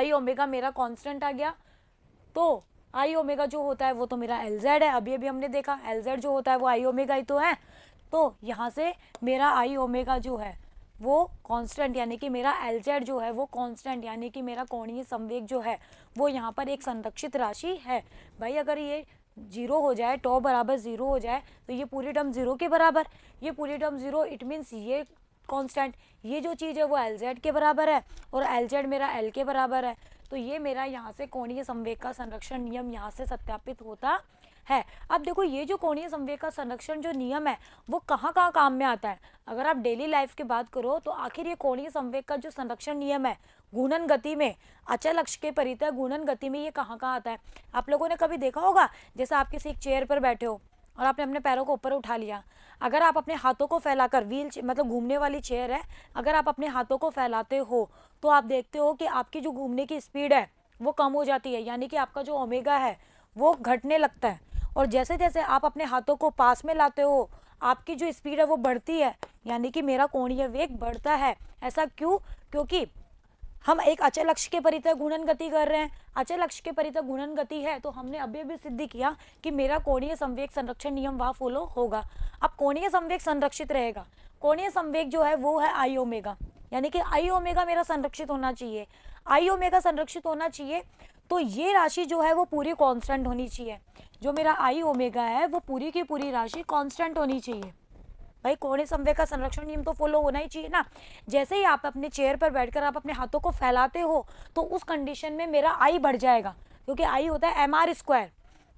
आई ओमेगा मेरा कांस्टेंट आ गया तो आई ओमेगा जो होता है वो तो मेरा एल जेड है अभी अभी हमने देखा एल जेड जो होता है वो आई ओमेगा ही तो है तो यहाँ से मेरा आई ओमेगा जो है वो कांस्टेंट यानी कि मेरा एलजेड जो है वो कांस्टेंट यानी कि मेरा कोणीय संवेग जो है वो यहाँ पर एक संरक्षित राशि है भाई अगर ये जीरो हो जाए टॉ बराबर ज़ीरो हो जाए तो ये पूरी टर्म ज़ीरो के बराबर ये पूरी टर्म ज़ीरो इट मीन्स ये कांस्टेंट ये जो चीज़ है वो एल के बराबर है और एल मेरा एल के बराबर है तो ये मेरा यहाँ से कोणीय संवेग का संरक्षण नियम यहाँ से सत्यापित होता है अब देखो ये जो कोणीय संवेग का संरक्षण जो नियम है वो कहाँ कहाँ काम में आता है अगर आप डेली लाइफ की बात करो तो आखिर ये कोणीय संवेग का जो संरक्षण नियम है गुणन गति में अचल अक्ष के परित गुणन गति में ये कहाँ कहाँ आता है आप लोगों ने कभी देखा होगा जैसे आप किसी एक चेयर पर बैठे हो और आपने अपने पैरों को ऊपर उठा लिया अगर आप अपने हाथों को फैलाकर व्हील मतलब घूमने वाली चेयर है अगर आप अपने हाथों को फैलाते हो तो आप देखते हो कि आपकी जो घूमने की स्पीड है वो कम हो जाती है यानी कि आपका जो ओमेगा है वो घटने लगता है और जैसे जैसे आप अपने हाथों को पास में लाते हो आपकी जो स्पीड है वो बढ़ती है यानी कि मेरा कोणीय वेग बढ़ता है ऐसा क्यों क्योंकि हम एक अचल लक्ष्य के परितः घूर्णन गति कर रहे हैं अचल लक्ष्य के परितः घूर्णन गति है तो हमने अभी अभी सिद्ध किया कि मेरा कोणीय संवेग संरक्षण नियम वहाँ फॉलो होगा अब कोणीय संवेग संरक्षित रहेगा कोणीय संवेग जो है वो है आई ओमेगा यानी कि आई ओमेगा मेरा संरक्षित होना चाहिए आई ओमेगा संरक्षित होना चाहिए तो ये राशि जो है वो पूरी कॉन्स्टेंट होनी चाहिए जो मेरा आई ओमेगा है वो पूरी की पूरी राशि कॉन्स्टेंट होनी चाहिए भाई कोणे समवे का संरक्षण नियम तो फॉलो होना ही चाहिए ना जैसे ही आप अपने चेयर पर बैठकर आप अपने हाथों को फैलाते हो तो उस कंडीशन में मेरा आई बढ़ जाएगा क्योंकि आई होता है एम आर स्क्वायर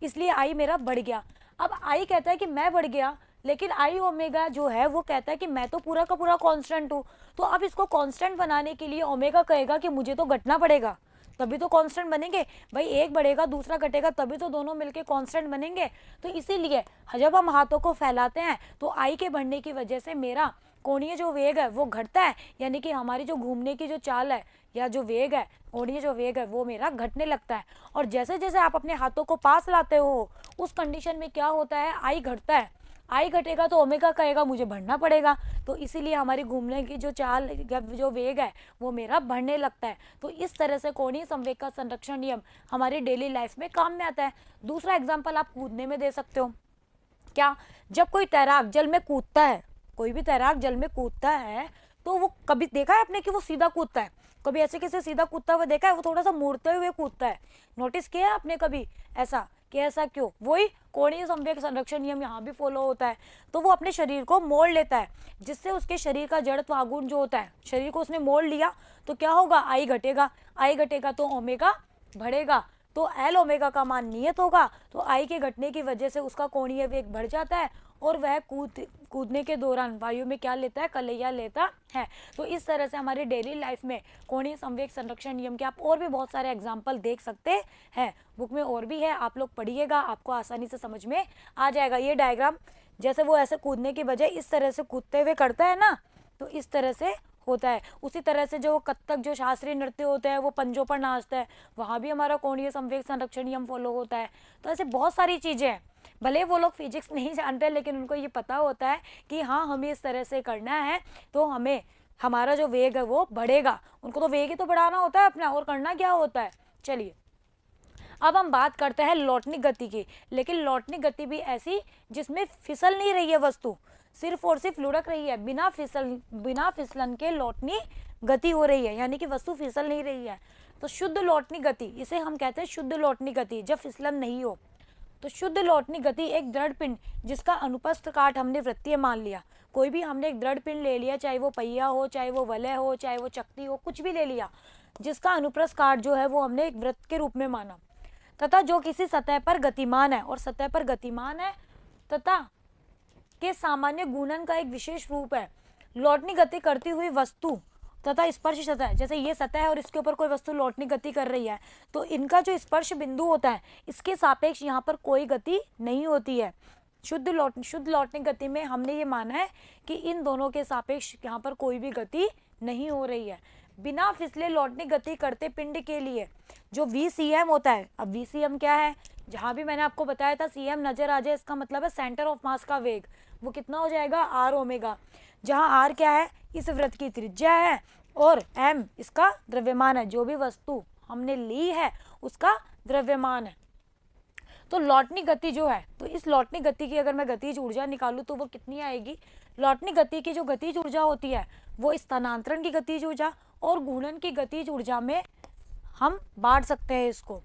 इसलिए आई मेरा बढ़ गया अब आई कहता है कि मैं बढ़ गया लेकिन आई ओमेगा जो है वो कहता है कि मैं तो पूरा का पूरा कॉन्स्टेंट हूँ तो अब इसको कॉन्स्टेंट बनाने के लिए ओमेगा कहेगा कि मुझे तो घटना पड़ेगा तभी तो कांस्टेंट बनेंगे भाई एक बढ़ेगा दूसरा घटेगा तभी तो दोनों मिलके कांस्टेंट बनेंगे तो इसीलिए हाँ, जब हम हाथों को फैलाते हैं तो आई के बढ़ने की वजह से मेरा कोणीय जो वेग है वो घटता है यानी कि हमारी जो घूमने की जो चाल है या जो वेग है कोणीय जो वेग है वो मेरा घटने लगता है और जैसे जैसे आप अपने हाथों को पास लाते हो उस कंडीशन में क्या होता है आई घटता है आई घटेगा तो ओमेगा कहेगा मुझे बढ़ना पड़ेगा तो इसीलिए हमारी घूमने की जो चाल जो वेग है वो मेरा बढ़ने लगता है तो इस तरह से कोणीय संवेग का संरक्षण नियम हमारी डेली लाइफ में काम में आता है दूसरा एग्जाम्पल आप कूदने में दे सकते हो क्या जब कोई तैराक जल में कूदता है कोई भी तैराक जल में कूदता है तो वो कभी देखा है आपने कि वो सीधा कूदता है कभी ऐसे किसी सीधा कूदता हुआ देखा है वो थोड़ा सा मुड़ते हुए कूदता है नोटिस किया है आपने कभी ऐसा कि ऐसा क्यों वही कोणीय संवेग संरक्षण नियम यहाँ भी फॉलो होता है तो वो अपने शरीर को मोड़ लेता है जिससे उसके शरीर का जड़त्व आगुण जो होता है शरीर को उसने मोड़ लिया तो क्या होगा आई घटेगा आई घटेगा तो ओमेगा बढ़ेगा तो एल ओमेगा का मान नियत होगा तो आई के घटने की वजह से उसका कोणीय वेग बढ़ जाता है और वह कूद कूदने के दौरान वायु में क्या लेता है कलैया लेता है तो इस तरह से हमारे डेली लाइफ में कोणीय संवेक संरक्षण नियम के आप और भी बहुत सारे एग्जाम्पल देख सकते हैं बुक में और भी है आप लोग पढ़िएगा आपको आसानी से समझ में आ जाएगा ये डायग्राम जैसे वो ऐसे कूदने के बजाय इस तरह से कूदते हुए करता है ना तो इस तरह से होता है उसी तरह से जो कत्थक जो शास्त्रीय नृत्य होता है वो पंजों पर नाचता है वहाँ भी हमारा कोणीय संवेक संरक्षण नियम फॉलो होता है तो ऐसे बहुत सारी चीज़ें हैं भले वो लोग फिजिक्स नहीं जानते लेकिन उनको ये पता होता है कि हाँ हमें इस तरह से करना है तो हमें हमारा जो वेग है वो बढ़ेगा उनको तो वेग ही तो बढ़ाना होता है अपना और करना क्या होता है चलिए अब हम बात करते हैं लौटनी गति की लेकिन लौटनी गति भी ऐसी जिसमें फिसल नहीं रही है वस्तु सिर्फ और सिर्फ लुढ़क रही है बिना फिसल बिना फिसलन के लौटनी गति हो रही है यानी कि वस्तु फिसल नहीं रही है तो शुद्ध लौटनी गति इसे हम कहते हैं शुद्ध लौटनी गति जब फिसलन नहीं हो तो शुद्ध लौटनी गति एक दृढ़ पिंड जिसका अनुपस्थ काट हमने वृत्तीय मान लिया कोई भी हमने एक दृढ़ पिंड ले लिया चाहे वो पहिया हो चाहे वो वलय हो चाहे वो चक्ति हो कुछ भी ले लिया जिसका अनुप्रस्थ काट जो है वो हमने एक वृत्त के रूप में माना तथा जो किसी सतह पर गतिमान है और सतह पर गतिमान है तथा के सामान्य गुणन का एक विशेष रूप है लौटनी गति करती हुई वस्तु तथा स्पर्श सतह है जैसे ये सतह है और इसके ऊपर कोई वस्तु लौटने गति कर रही है तो इनका जो स्पर्श बिंदु होता है इसके सापेक्ष यहाँ पर कोई गति नहीं होती है शुद्ध लौट शुद्ध लौटने गति में हमने ये माना है कि इन दोनों के सापेक्ष यहाँ पर कोई भी गति नहीं हो रही है बिना फिसले लौटने गति करते पिंड के लिए जो वी सी एम होता है अब वी सी एम क्या है जहाँ भी मैंने आपको बताया था सी एम नजर आ जाए इसका मतलब है सेंटर ऑफ मास का वेग वो कितना हो जाएगा आर ओमेगा जहाँ आर क्या है इस व्रत की त्रिज्या है और एम इसका द्रव्यमान है जो भी वस्तु हमने ली है उसका द्रव्यमान है तो लौटनी गति जो है तो इस लौटनी गति की अगर मैं गतिज ऊर्जा निकालूँ तो वो कितनी आएगी लौटनी गति की जो गतिज ऊर्जा होती है वो स्थानांतरण की गतिज ऊर्जा और घूर्णन की गतिज ऊर्जा में हम बांट सकते हैं इसको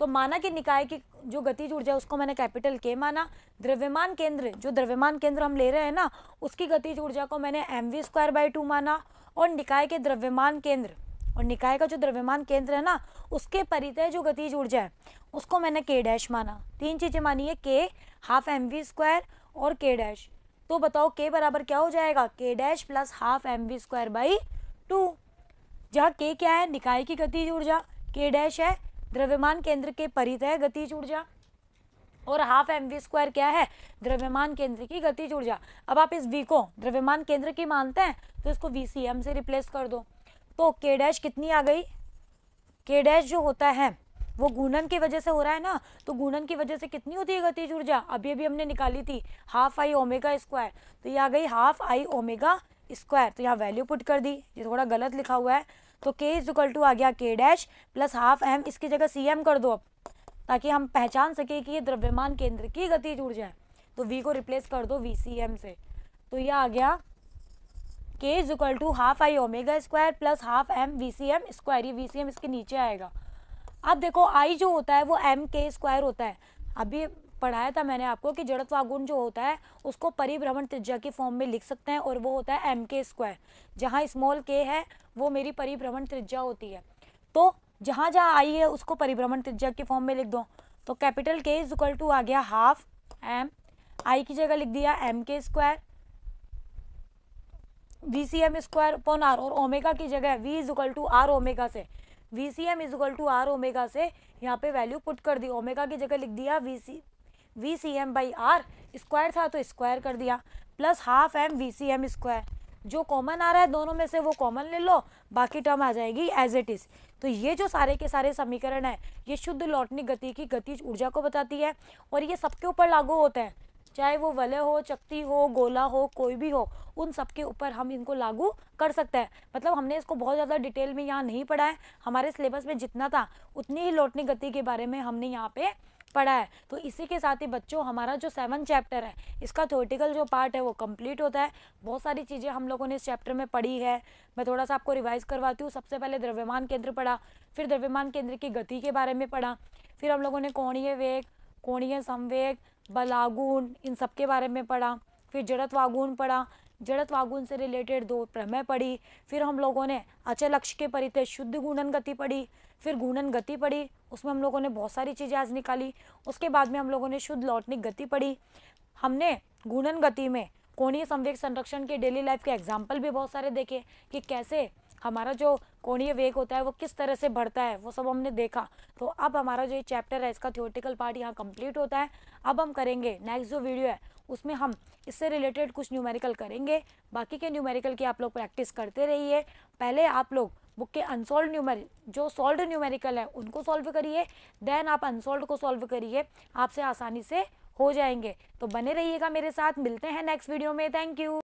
तो माना कि निकाय की जो गतिज ऊर्जा उसको मैंने कैपिटल के माना द्रव्यमान केंद्र जो द्रव्यमान केंद्र हम ले रहे हैं ना उसकी गतिज ऊर्जा को मैंने M V square by two माना और निकाय के द्रव्यमान केंद्र और निकाय का जो द्रव्यमान केंद्र है ना उसके परितय जो गतिज ऊर्जा है उसको मैंने के डैश माना तीन चीज़ें मानी है के हाफ एम वी स्क्वायर और के डैश तो बताओ के बराबर क्या हो जाएगा K dash plus half M V square by two जहाँ के क्या है निकाय की गतिज ऊर्जा के डैश है द्रव्यमान केंद्र के परितय गतिज ऊर्जा और हाफ एम वी स्क्वायर क्या है द्रव्यमान केंद्र की गतिज ऊर्जा अब आप इस वी को द्रव्यमान केंद्र की मानते हैं तो इसको वी सी एम से रिप्लेस कर दो तो के डैश कितनी आ गई के डैश जो होता है वो गुणन की वजह से हो रहा है ना तो गुणन की वजह से कितनी होती है गतिज ऊर्जा अभी अभी हमने निकाली थी हाफ आई ओमेगा स्क्वायर तो ये आ गई हाफ आई ओमेगा स्क्वायर तो यहाँ वैल्यू पुट कर दी ये थोड़ा गलत लिखा हुआ है तो के इज इक्वल टू आ गया के डैश प्लस हाफ एम इसकी जगह सी एम कर दो अब ताकि हम पहचान सके कि ये द्रव्यमान केंद्र की गति जुड़ जाए तो वी को रिप्लेस कर दो वी सी एम से तो यह आ गया K is equal to half I omega square plus half M V C M square ये वी सी एम इसके नीचे आएगा अब देखो आई जो होता है वो एम के स्क्वायर होता है अभी पढ़ाया था मैंने आपको कि जड़त गुण जो होता है उसको परिभ्रमण त्रिज्या के फॉर्म में लिख सकते हैं और वो होता है एम के स्क्वायर जहाँ स्मॉल के है वो मेरी परिभ्रमण त्रिज्या होती है तो जहाँ जहाँ आई है उसको परिभ्रमण त्रिज्या के फॉर्म में लिख दो तो कैपिटल के इज इक्वल टू आ गया हाफ एम आई की जगह लिख दिया M K square V C M square upon R और ओमेगा की जगह V is equal to R omega से V C M is equal to R omega से यहाँ पे वैल्यू पुट कर दी ओमेगा की जगह लिख दिया V C V C M by R square था तो स्क्वायर कर दिया plus half M V C M square जो कॉमन आ रहा है दोनों में से वो कॉमन ले लो बाकी टर्म आ जाएगी एज इट इज़ तो ये जो सारे के सारे समीकरण है ये शुद्ध लौटनी गति की गतिज ऊर्जा को बताती है और ये सबके ऊपर लागू होते हैं चाहे वो वलय हो चक्ति हो गोला हो कोई भी हो उन सब के ऊपर हम इनको लागू कर सकते हैं मतलब हमने इसको बहुत ज़्यादा डिटेल में यहाँ नहीं पढ़ा है हमारे सिलेबस में जितना था उतनी ही लौटनी गति के बारे में हमने यहाँ पे पढ़ा है तो इसी के साथ ही बच्चों हमारा जो सेवन चैप्टर है इसका थोटिकल जो पार्ट है वो कंप्लीट होता है बहुत सारी चीज़ें हम लोगों ने इस चैप्टर में पढ़ी है मैं थोड़ा सा आपको रिवाइज करवाती हूँ सबसे पहले द्रव्यमान केंद्र पढ़ा फिर द्रव्यमान केंद्र की गति के बारे में पढ़ा फिर हम लोगों ने कोणीय वेग कोणीय संवेग बलागुण इन सब के बारे में पढ़ा फिर जड़त वागुन पढ़ा जड़त वागुन से रिलेटेड दो प्रमेय पढ़ी फिर हम लोगों ने अचल लक्ष्य के परिते शुद्ध गुणन गति पढ़ी फिर गुणन गति पढ़ी उसमें हम लोगों ने बहुत सारी चीज़ें आज निकाली उसके बाद में हम लोगों ने शुद्ध लौटनिक गति पढ़ी हमने गुणन गति में कोणीय संवेग संरक्षण के डेली लाइफ के एग्जाम्पल भी बहुत सारे देखे कि कैसे हमारा जो कोणीय वेग होता है वो किस तरह से बढ़ता है वो सब हमने देखा तो अब हमारा जो ये चैप्टर है इसका थियोटिकल पार्ट यहाँ कंप्लीट होता है अब हम करेंगे नेक्स्ट जो वीडियो है उसमें हम इससे रिलेटेड कुछ न्यूमेरिकल करेंगे बाकी के न्यूमेरिकल की आप लोग प्रैक्टिस करते रहिए पहले आप लोग बुक के अनसोल्व न्यूमेर जो सॉल्व न्यूमेरिकल है उनको सॉल्व करिए देन आप अनसोल्व को सॉल्व करिए आपसे आसानी से हो जाएंगे तो बने रहिएगा मेरे साथ मिलते हैं नेक्स्ट वीडियो में थैंक यू